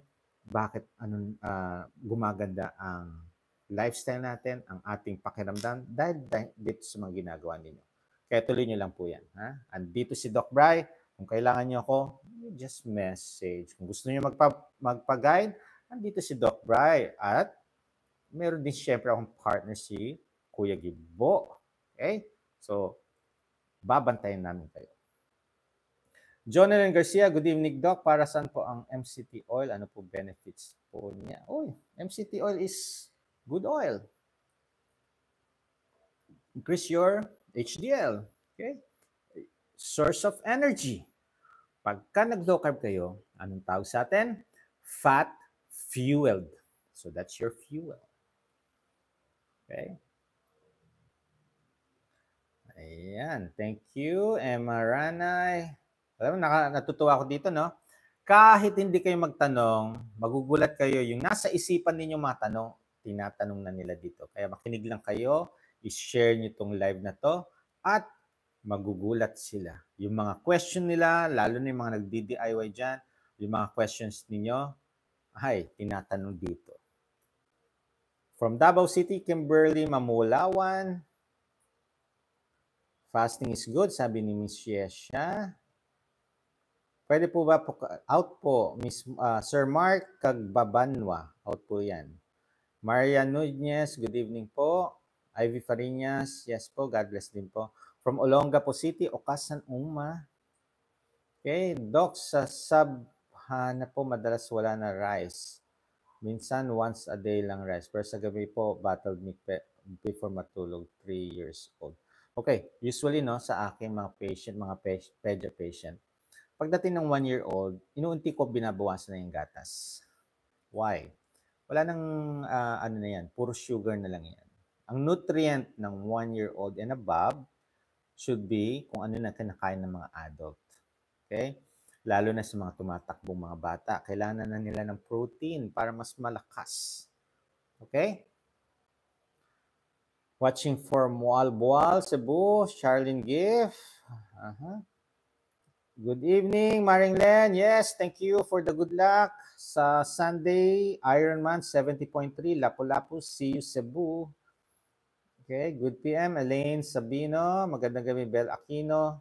bakit anong uh, ah, gumaganda ang lifestyle natin, ang ating pakiramdam dahil, dahil dito sa mga ginagawa ninyo. Kaya tuloy nyo lang po yan. Ha? Andito si Doc Bry. Kung kailangan nyo ako, just message. Kung gusto nyo magpa, magpa-guide, andito si Doc Bry. At meron din siyempre akong partner si Kuya Gibo. Okay? So, babantayan namin kayo. Jonathan Garcia, good evening, Doc. Para saan po ang MCT oil? Ano po benefits po niya? Oy, MCT oil is good oil. Increase your HDL. Okay? Source of energy. Pagka nag-low carb kayo, anong tawag sa atin? Fat fueled. So that's your fuel. Okay? Ayan. Thank you, Emma Ranay. Alam mo, natutuwa ako dito, no? Kahit hindi kayo magtanong, magugulat kayo yung nasa isipan ninyo mga tanong, tinatanong na nila dito. Kaya makinig lang kayo, i-share nyo tong live na to, at magugulat sila. Yung mga question nila, lalo na yung mga nag-DIY dyan, yung mga questions ninyo, ay, tinatanong dito. From Davao City, Kimberly Mamulawan, Fasting is good, sabi ni Miss Yesha. Pwede po ba po, out po, Miss, uh, Sir Mark Kagbabanwa. Out po yan. Maria Nunez, good evening po. Ivy Farinas, yes po, God bless din po. From po City, Okasan Uma. Okay, Doc, sa sub na po madalas wala na rice. Minsan once a day lang rice. Pero sa gabi po, battled meat before matulog, 3 years old. Okay, usually no, sa akin mga patient, mga pediatrician, patient, Pagdating ng one year old, inuunti ko binabawasan na yung gatas. Why? Wala nang uh, ano na yan, puro sugar na lang yan. Ang nutrient ng one year old and above should be kung ano na kinakain ng mga adult. Okay? Lalo na sa mga tumatakbong mga bata. Kailangan na nila ng protein para mas malakas. Okay? Watching for Moal Boal, Cebu, Charlene Giff. Uh-huh. Good evening, Maring Len. Yes, thank you for the good luck sa Sunday Ironman 70.3 Lapu-Lapu, CU Cebu. Okay, good PM Elaine Sabino, magandang gabi Bel Aquino.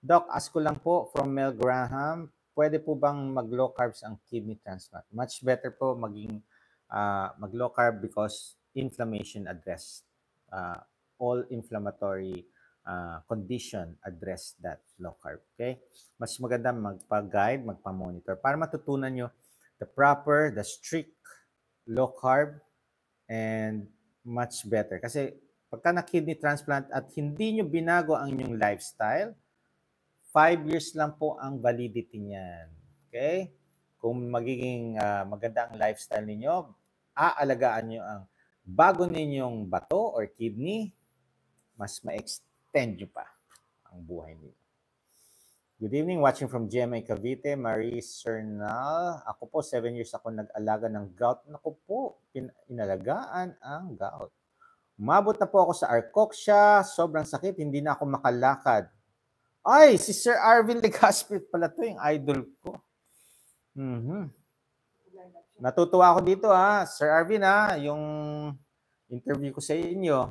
Doc, ask ko lang po from Mel Graham, pwede po bang mag-low carbs ang kidney transplant? Much better po maging uh, mag-low carb because inflammation addressed. Uh, all inflammatory uh, condition address that low carb. Okay? Mas maganda magpa-guide, magpa-monitor para matutunan nyo the proper, the strict low carb and much better. Kasi pagka na kidney transplant at hindi nyo binago ang inyong lifestyle, five years lang po ang validity niyan. Okay? Kung magiging uh, maganda ang lifestyle ninyo, aalagaan nyo ang bago ninyong bato or kidney, mas ma-extend extend nyo pa ang buhay ninyo. Good evening, watching from GMA Cavite, Marie Cernal. Ako po, 7 years ako nag-alaga ng gout. Naku po, inalagaan ang gout. Umabot na po ako sa Arcoxia, sobrang sakit, hindi na ako makalakad. Ay, si Sir Arvin Legaspi pala to, yung idol ko. Mm-hmm. Natutuwa ako dito ha, ah. Sir Arvin ha, ah, yung interview ko sa inyo.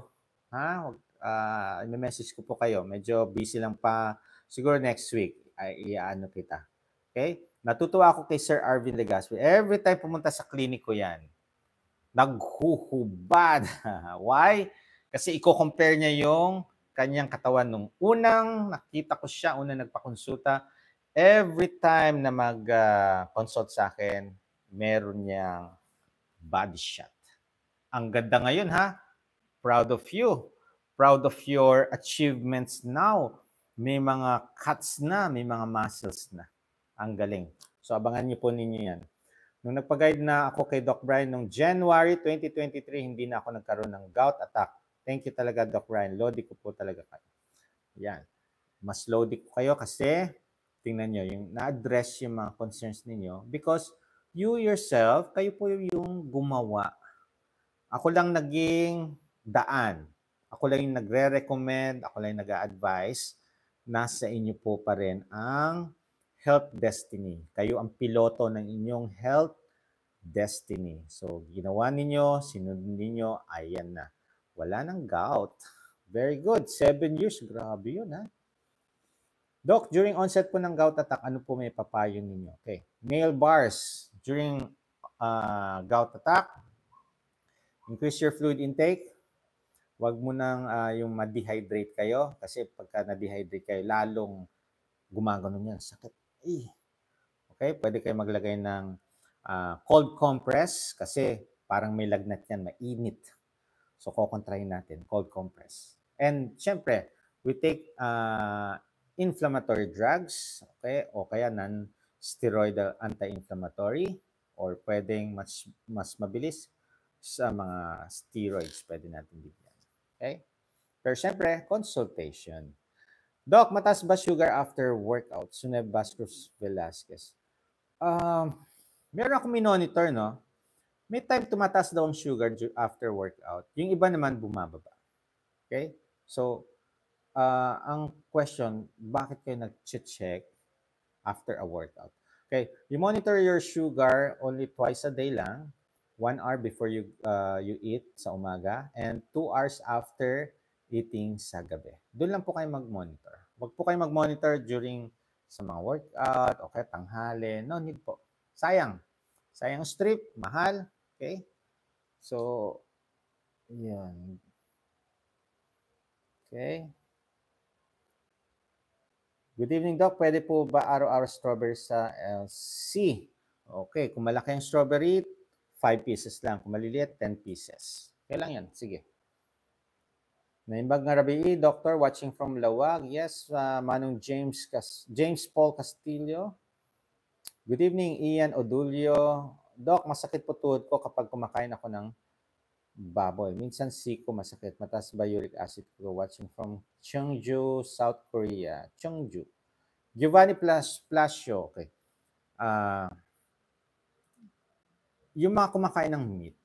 Ha, ah, uh, ah, i-message ko po kayo. Medyo busy lang pa. Siguro next week, i-ano kita. Okay? Natutuwa ako kay Sir Arvin Legaspi. Every time pumunta sa clinic ko yan, naghuhubad. Why? Kasi i-compare niya yung kanyang katawan nung unang nakita ko siya, unang nagpakonsulta. Every time na mag-consult ah, uh, sa akin, meron niyang body shot. Ang ganda ngayon ha. Proud of you proud of your achievements now. May mga cuts na, may mga muscles na. Ang galing. So abangan niyo po ninyo yan. Nung nagpa-guide na ako kay Doc Brian noong January 2023, hindi na ako nagkaroon ng gout attack. Thank you talaga, Doc Brian. Lodi ko po talaga kayo. Yan. Mas lodi ko kayo kasi tingnan nyo, yung na-address yung mga concerns ninyo because you yourself, kayo po yung gumawa. Ako lang naging daan ako lang yung nagre-recommend, ako lang yung nag-a-advise. Nasa inyo po pa rin ang health destiny. Kayo ang piloto ng inyong health destiny. So, ginawa ninyo, sinunod ninyo, ayan na. Wala nang gout. Very good. Seven years. Grabe yun, ha? Doc, during onset po ng gout attack, ano po may papayo ninyo? Okay. Nail bars. During uh, gout attack, increase your fluid intake, wag mo nang uh, yung ma-dehydrate kayo kasi pagka na-dehydrate kayo, lalong gumagano yan, sakit. Eh. Okay, pwede kayo maglagay ng uh, cold compress kasi parang may lagnat yan, mainit. So, kukontrahin natin, cold compress. And syempre, we take uh, inflammatory drugs, okay, o kaya non-steroidal anti-inflammatory or pwedeng mas mas mabilis sa mga steroids pwede natin bigyan. Okay? Pero syempre, consultation. Doc, matas ba sugar after workout? Suneb Vasquez Velasquez. Um, meron akong minonitor, no? May time tumatas daw ang sugar after workout. Yung iba naman bumababa. Okay? So, uh, ang question, bakit kayo nag-check after a workout? Okay, you monitor your sugar only twice a day lang one hour before you uh, you eat sa umaga and two hours after eating sa gabi. Doon lang po kayo mag-monitor. Huwag po kayo mag-monitor during sa mga workout, okay, tanghali. No need po. Sayang. Sayang strip, mahal. Okay? So, yan. Okay. Good evening, Doc. Pwede po ba araw-araw strawberry sa LC? Okay, kung malaki ang strawberry, 5 pieces lang. Kung maliliit, 10 pieces. Okay lang yan. Sige. Naimbag nga Rabi e. Doctor, watching from Lawag. Yes, uh, Manong James, Cas James Paul Castillo. Good evening, Ian Odulio. Doc, masakit po tuhod ko kapag kumakain ako ng baboy. Minsan siko masakit. Mataas ba uric acid ko? Watching from Cheongju, South Korea. Cheongju. Giovanni Plas Plasio. Okay. Ah... Uh, yung mga kumakain ng meat,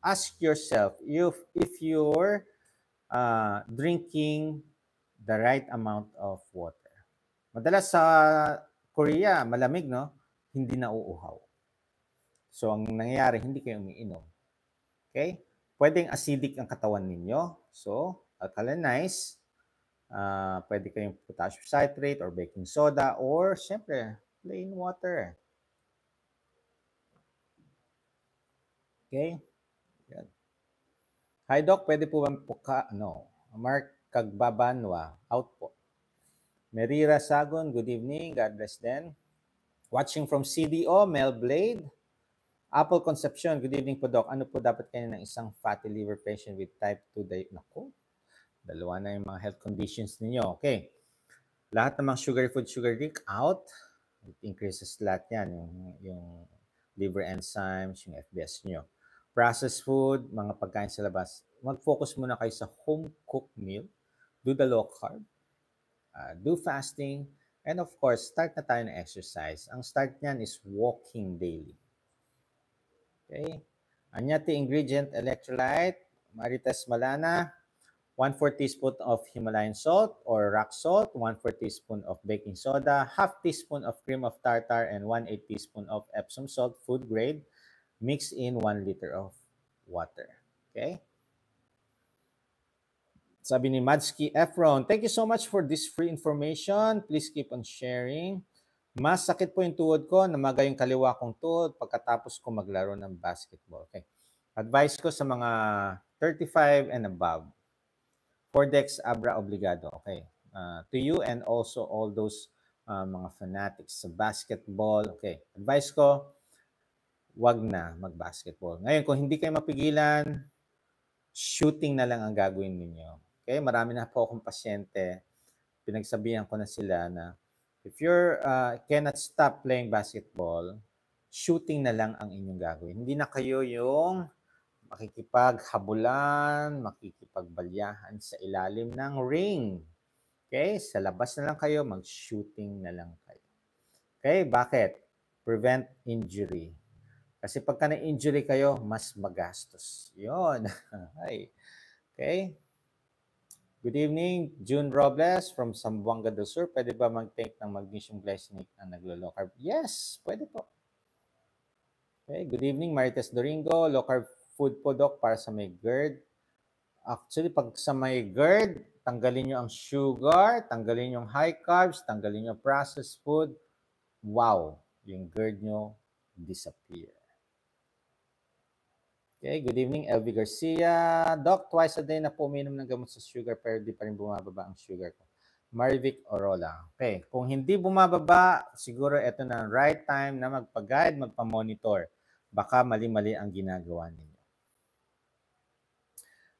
ask yourself if, if you're uh, drinking the right amount of water. Madalas sa Korea, malamig, no? Hindi na uuhaw. So, ang nangyayari, hindi kayo umiinom. Okay? Pwedeng acidic ang katawan ninyo. So, alkalinize. Uh, pwede kayong potassium citrate or baking soda or, syempre, plain water. Okay? Yan. Hi Doc, pwede po bang po ka, ano, Mark Kagbabanwa, out po. Merira Sagon, good evening. God bless then. Watching from CDO, Mel Blade. Apple Conception, good evening po Doc. Ano po dapat kayo ng isang fatty liver patient with type 2 diabetes? Naku, dalawa na yung mga health conditions ninyo. Okay. Lahat ng mga sugar food, sugar drink, out. It increases lahat yan, yung, yung liver enzymes, yung FBS nyo processed food, mga pagkain sa labas, mag-focus muna kayo sa home-cooked meal. Do the low carb. Uh, do fasting. And of course, start na tayo ng exercise. Ang start niyan is walking daily. Okay? Anyati ingredient, electrolyte, Marites Malana, 1-4 teaspoon of Himalayan salt or rock salt, 1-4 teaspoon of baking soda, half teaspoon of cream of tartar, and 1-8 teaspoon of Epsom salt, food grade, mix in 1 liter of water. Okay? Sabi ni Madski Efron, thank you so much for this free information. Please keep on sharing. Mas sakit po yung tuhod ko, namaga yung kaliwa kong tuhod pagkatapos ko maglaro ng basketball. Okay. Advice ko sa mga 35 and above. Cordex Abra Obligado. Okay. Uh, to you and also all those uh, mga fanatics sa basketball. Okay. Advice ko, wag na mag-basketball. Ngayon, kung hindi kayo mapigilan, shooting na lang ang gagawin ninyo. Okay, marami na po akong pasyente. Pinagsabihan ko na sila na if you uh, cannot stop playing basketball, shooting na lang ang inyong gagawin. Hindi na kayo yung makikipaghabulan, makikipagbalyahan sa ilalim ng ring. Okay, sa labas na lang kayo, mag-shooting na lang kayo. Okay, bakit? Prevent injury kasi pagka na-injury kayo, mas magastos. Yun. Hi. Okay. Good evening, June Robles from Sambuanga del Sur. Pwede ba mag-take ng magnesium glycinate na naglo-low carb? Yes, pwede po. Okay, good evening, Marites Doringo. Low carb food po, Doc, para sa may GERD. Actually, pag sa may GERD, tanggalin nyo ang sugar, tanggalin yung high carbs, tanggalin yung processed food. Wow, yung GERD nyo disappear. Okay, good evening, Elvie Garcia. Doc, twice a day na po uminom ng gamot sa sugar pero di pa rin bumababa ang sugar ko. Marivic Orola. Okay, kung hindi bumababa, siguro ito na ang right time na magpag-guide, magpa-monitor. Baka mali-mali ang ginagawa ninyo.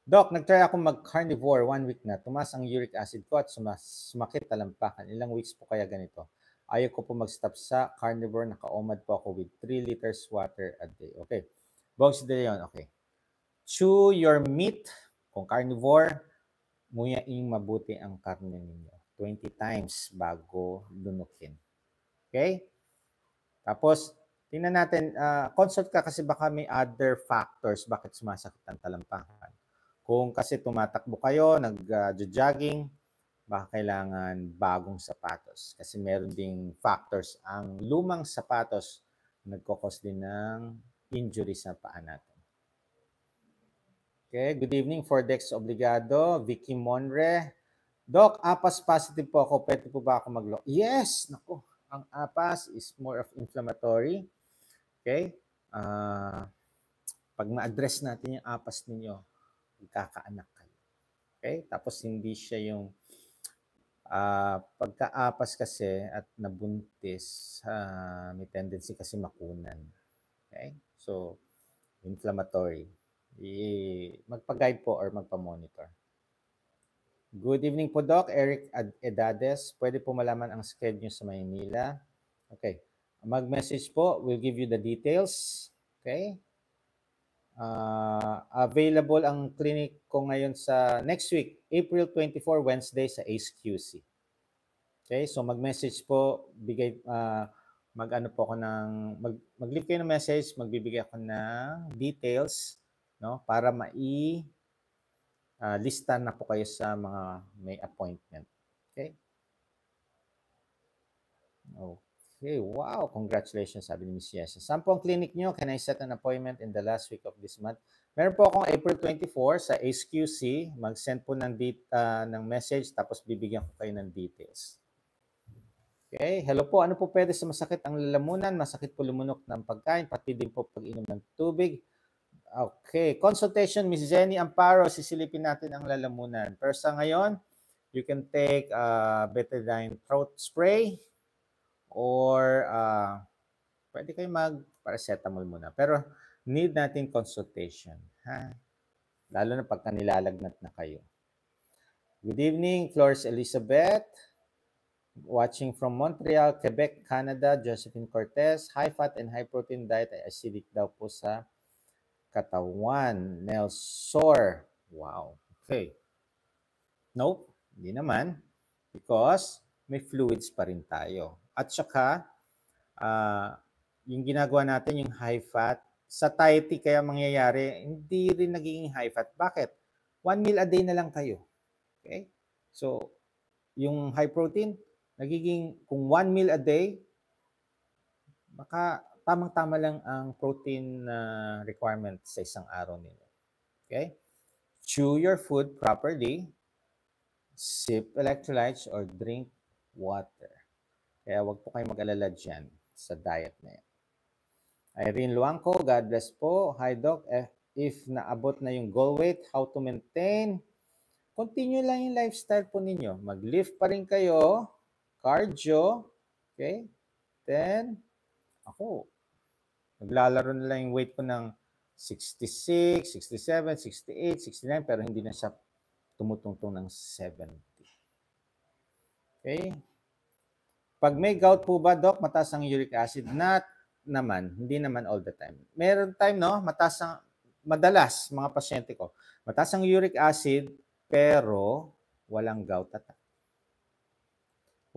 Doc, nagtry ako mag-carnivore one week na. Tumas ang uric acid ko at sumas, sumakit talampakan. Ilang weeks po kaya ganito? Ayaw ko po mag-stop sa carnivore. naka Nakaomad po ako with 3 liters water a day. Okay. Bogs de Leon, okay. Chew your meat, kung carnivore, nguyaing mabuti ang karne ninyo. 20 times bago lunukin. Okay? Tapos, tingnan natin, uh, consult ka kasi baka may other factors bakit sumasakit ang talampakan. Kung kasi tumatakbo kayo, nag-jogging, uh, baka kailangan bagong sapatos. Kasi meron ding factors. Ang lumang sapatos nagkakos din ng injury sa paa natin. Okay, good evening, for Dex Obligado, Vicky Monre. Doc, apas positive po ako. Pwede po ba ako mag Yes! nako. ang apas is more of inflammatory. Okay? Uh, pag ma-address natin yung apas ninyo, magkakaanak kayo. Okay? Tapos hindi siya yung uh, pagka-APAS kasi at nabuntis, uh, may tendency kasi makunan. Okay? So, inflammatory. I- magpag-guide po or magpa-monitor. Good evening po, Doc. Eric Edades. Pwede po malaman ang schedule sa Maynila. Okay. Mag-message po. We'll give you the details. Okay. Uh, available ang clinic ko ngayon sa next week, April 24, Wednesday sa ACE Okay, so mag-message po, bigay, uh, mag-ano po ako ng, mag, mag-leave kayo ng message, magbibigay ako ng details, no, para mai uh, ah, lista na po kayo sa mga may appointment. Okay? Okay, wow. Congratulations, sabi ni Ms. Yesa. Saan po ang clinic niyo? Can I set an appointment in the last week of this month? Meron po akong April 24 sa HQC. Mag-send po ng, uh, ng message tapos bibigyan ko kayo ng details. Okay, hello po. Ano po pwede sa masakit ang lalamunan? Masakit po lumunok ng pagkain, pati din po pag-inom ng tubig. Okay, consultation, Ms. Jenny Amparo, sisilipin natin ang lalamunan. Pero sa ngayon, you can take uh, betadine throat spray or uh, pwede kayo mag-paracetamol muna. Pero need natin consultation. Ha? Lalo na pagka nilalagnat na kayo. Good evening, Flores Elizabeth watching from Montreal, Quebec, Canada, Josephine Cortez, high fat and high protein diet ay acidic daw po sa katawan. Nelsor. Wow. Okay. Nope. Hindi naman. Because may fluids pa rin tayo. At saka, uh, yung ginagawa natin, yung high fat, satiety kaya mangyayari, hindi rin nagiging high fat. Bakit? One meal a day na lang kayo. Okay? So, yung high protein, nagiging kung 1 meal a day, baka tamang-tama lang ang protein uh, requirement sa isang araw ninyo. Okay? Chew your food properly, sip electrolytes, or drink water. Kaya wag po kayong mag-alala dyan sa diet na yan. Irene Luanco, God bless po. Hi Doc, if, eh, if naabot na yung goal weight, how to maintain? Continue lang yung lifestyle po ninyo. Mag-lift pa rin kayo cardio. Okay? Then, ako, naglalaro na lang yung weight ko ng 66, 67, 68, 69, pero hindi na siya tumutungtong ng 70. Okay? Pag may gout po ba, Doc, mataas ang uric acid? Not naman. Hindi naman all the time. Meron time, no? Mataas ang, madalas, mga pasyente ko, mataas ang uric acid, pero walang gout attack.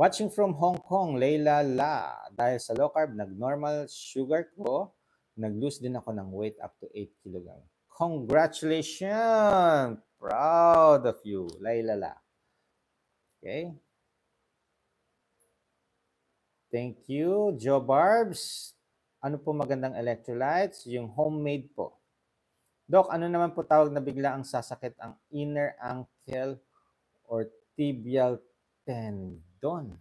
Watching from Hong Kong, Leila La. Dahil sa low carb, nag-normal sugar ko. Nag-lose din ako ng weight up to 8 kg. Congratulations! Proud of you, Leila La. Okay? Thank you, Joe Barbs. Ano po magandang electrolytes? Yung homemade po. Doc, ano naman po tawag na bigla ang sasakit ang inner ankle or tibial tendon? doon.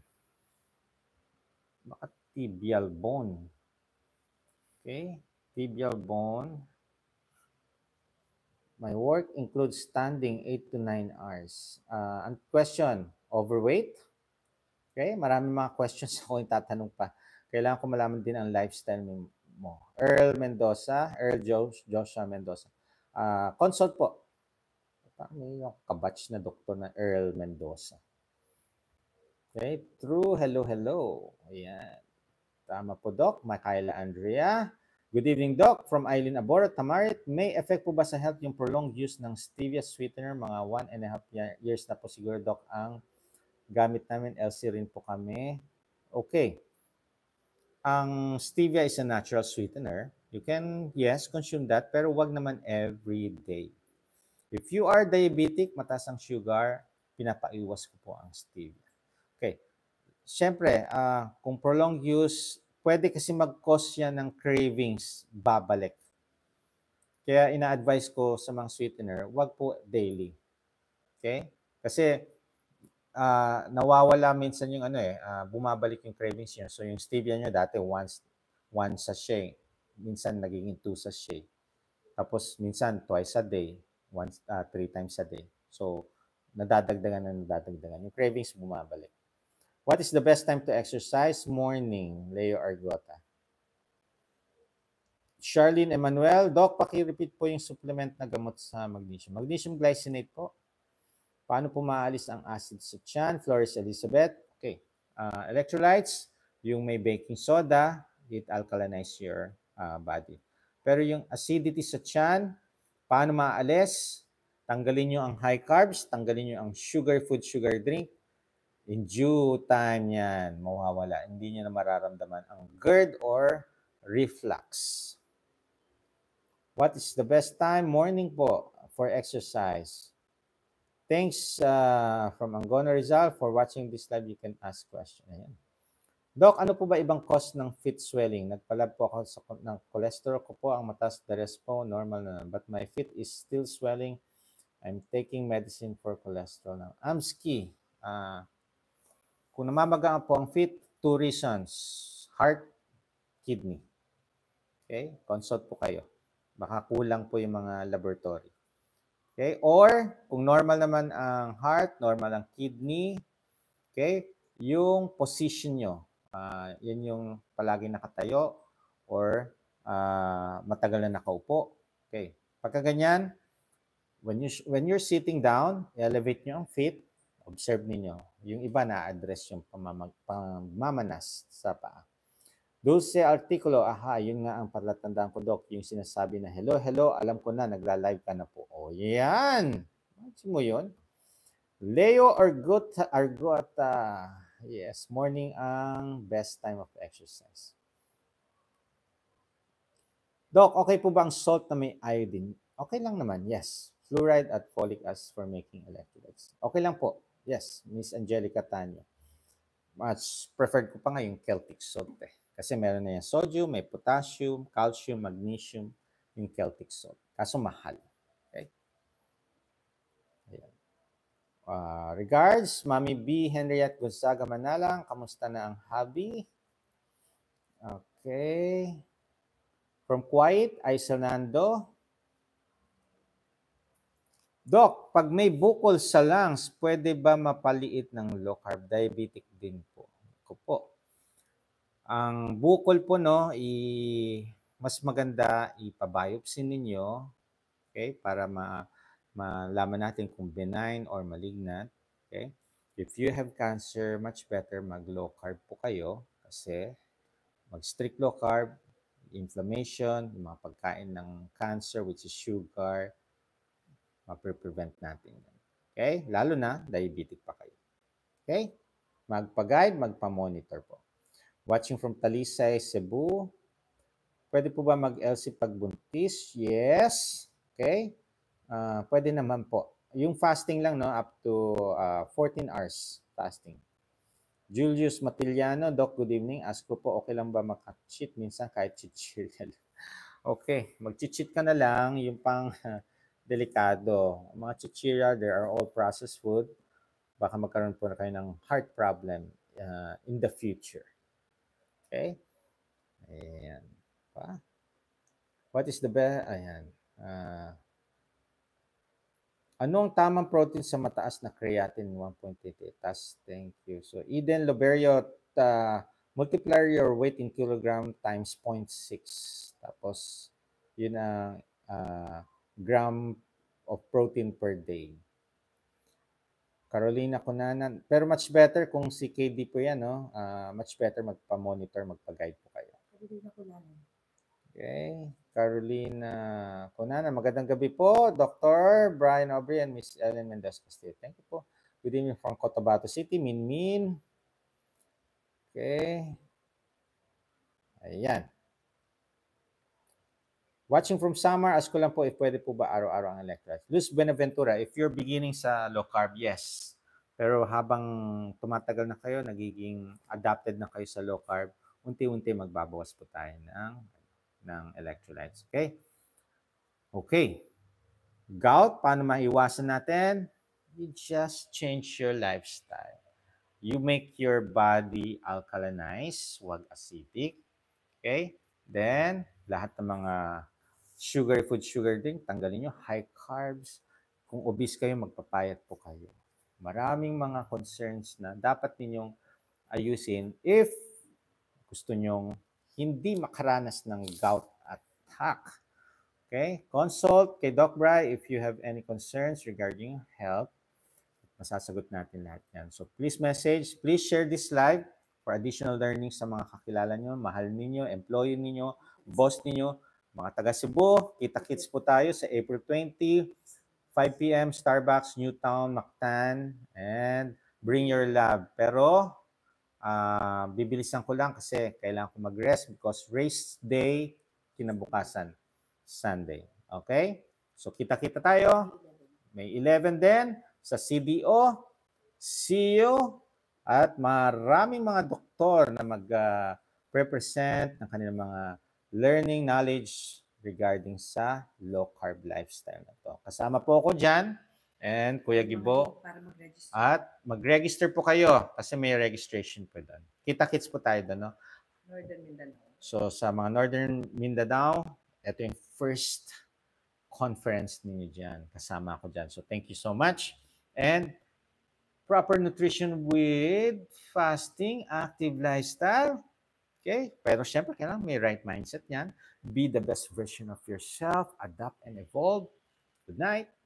Baka tibial bone. Okay? Tibial bone. My work includes standing 8 to 9 hours. Uh, and question, overweight? Okay? Marami mga questions ako yung tatanong pa. Kailangan ko malaman din ang lifestyle mo. Earl Mendoza, Earl Josh, Joshua Mendoza. Uh, consult po. Parang may kabatch na doktor na Earl Mendoza. Okay, true. Hello, hello. Ayan. Tama po, Doc. Michaela Andrea. Good evening, Doc. From Eileen Abora, Tamarit. May effect po ba sa health yung prolonged use ng stevia sweetener? Mga one and a half years na po siguro, Doc, ang gamit namin. LC rin po kami. Okay. Ang stevia is a natural sweetener. You can, yes, consume that, pero wag naman every day. If you are diabetic, mataas ang sugar, pinapaiwas ko po ang stevia syempre, uh, ah, kung prolonged use, pwede kasi mag-cause yan ng cravings babalik. Kaya ina-advise ko sa mga sweetener, wag po daily. Okay? Kasi uh, nawawala minsan yung ano eh, uh, bumabalik yung cravings niya. So yung stevia niya dati once one sachet, minsan nagiging two sachet. Tapos minsan twice a day, once uh, three times a day. So nadadagdagan na nadadagdagan. Yung cravings bumabalik. What is the best time to exercise? Morning, Leo Argota. Charlene Emanuel, Doc, paki-repeat po yung supplement na gamot sa magnesium. Magnesium glycinate po. Paano po maalis ang acid sa tiyan? Flores Elizabeth. Okay. Uh, electrolytes, yung may baking soda, it alkalinize your uh, body. Pero yung acidity sa tiyan, paano maalis? Tanggalin nyo ang high carbs, tanggalin nyo ang sugar food, sugar drink, In due time yan, mawawala. Hindi niya na mararamdaman ang GERD or reflux. What is the best time? Morning po for exercise. Thanks uh, from Angona Rizal for watching this live. You can ask questions. Ayan. Doc, ano po ba ibang cause ng fit swelling? Nagpalab po ako sa, ng cholesterol ko po. Ang mataas the rest po, normal na. But my feet is still swelling. I'm taking medicine for cholesterol now. Amski, uh, kung namamaga po ang feet, two reasons. Heart, kidney. Okay? Consult po kayo. Baka kulang po yung mga laboratory. Okay? Or, kung normal naman ang heart, normal ang kidney, okay? Yung position nyo, uh, ah, yun yung palagi nakatayo or uh, matagal na nakaupo. Okay. Pagka ganyan, when, you, when you're sitting down, elevate nyo ang feet observe ninyo, yung iba na-address yung pamamag, pamamanas sa paa. Dulce artikulo, aha, yun nga ang palatandaan ko, Doc. Yung sinasabi na, hello, hello, alam ko na, nagla-live ka na po. O, yan! Imagine mo yun. Leo Argota, Argota. Yes, morning ang best time of exercise. Doc, okay po ba ang salt na may iodine? Okay lang naman, yes. Fluoride at folic acid for making electrolytes. Okay lang po. Yes, Miss Angelica Tanyo. Mas preferred ko pa nga yung Celtic salt eh. Kasi meron na yung sodium, may potassium, calcium, magnesium, yung Celtic salt. Kaso mahal. Okay? Ayan. Uh, regards, Mami B. Henriette Gonzaga Manalang. Kamusta na ang hobby? Okay. From Quiet, Isolando. Doc, pag may bukol sa lungs, pwede ba mapaliit ng low carb? Diabetic din po. Ko po. Ang bukol po no, i mas maganda ipabiopsy ninyo okay para ma malaman natin kung benign or malignant okay if you have cancer much better mag low carb po kayo kasi mag strict low carb inflammation mga pagkain ng cancer which is sugar mape-prevent natin Okay? Lalo na diabetic pa kayo. Okay? Magpa-guide, magpa-monitor po. Watching from Talisay, Cebu. Pwede po ba mag-LC pagbuntis? Yes. Okay? Uh, pwede naman po. Yung fasting lang, no? Up to uh, ah, 14 hours fasting. Julius Matiliano, Doc, good evening. Ask ko po, okay lang ba mag-cheat? Minsan kahit cheat Okay, mag-cheat ka na lang. Yung pang uh, delikado. Mga chichira, they are all processed food. Baka magkaroon po na kayo ng heart problem uh, in the future. Okay? Ayan. Pa. What is the best? Ayan. Uh, ano ang tamang protein sa mataas na creatine 1.88? Tas, thank you. So, Eden Loberio, uh, multiply your weight in kilogram times 0.6. Tapos, yun ang uh, gram of protein per day. Carolina Cunanan. Pero much better kung si KD po yan, no? Uh, much better magpa-monitor, magpa-guide po kayo. Carolina Cunanan. Okay. Carolina Cunanan. Magandang gabi po, Dr. Brian Aubrey and Miss Ellen Mendez Castillo. Thank you po. Good evening from Cotabato City, Minmin. Okay. Ayan. Watching from summer, ask ko lang po if pwede po ba araw-araw ang electrolytes. Luis Benaventura, if you're beginning sa low carb, yes. Pero habang tumatagal na kayo, nagiging adapted na kayo sa low carb, unti-unti magbabawas po tayo ng, ng electrolytes. Okay? Okay. Gout, paano maiwasan natin? You just change your lifestyle. You make your body alkalinized, wag acidic. Okay? Then, lahat ng mga sugary food, sugar drink, tanggalin nyo. High carbs, kung obese kayo, magpapayat po kayo. Maraming mga concerns na dapat ninyong ayusin if gusto nyong hindi makaranas ng gout attack. Okay? Consult kay Doc Bry if you have any concerns regarding health. Masasagot natin lahat yan. So please message, please share this live for additional learning sa mga kakilala nyo, mahal ninyo, employee ninyo, boss ninyo, mga taga Cebu, kita-kits po tayo sa April 20, 5 p.m. Starbucks, Newtown, Mactan, and bring your love. Pero uh, bibilisan ko lang kasi kailangan ko mag-rest because race day kinabukasan, Sunday. Okay? So kita-kita tayo. May 11 din sa CBO. See you at maraming mga doktor na mag-represent ah, uh, ng kanilang mga learning knowledge regarding sa low carb lifestyle na to. Kasama po ako diyan and Kuya Gibo at mag-register po kayo kasi may registration po doon. Kita-kits po tayo doon, no? Northern Mindanao. So sa mga Northern Mindanao, ito yung first conference ninyo diyan. Kasama ako diyan. So thank you so much. And proper nutrition with fasting, active lifestyle, Okay? Pero syempre, kailangan may right mindset niyan. Be the best version of yourself. Adapt and evolve. Good night.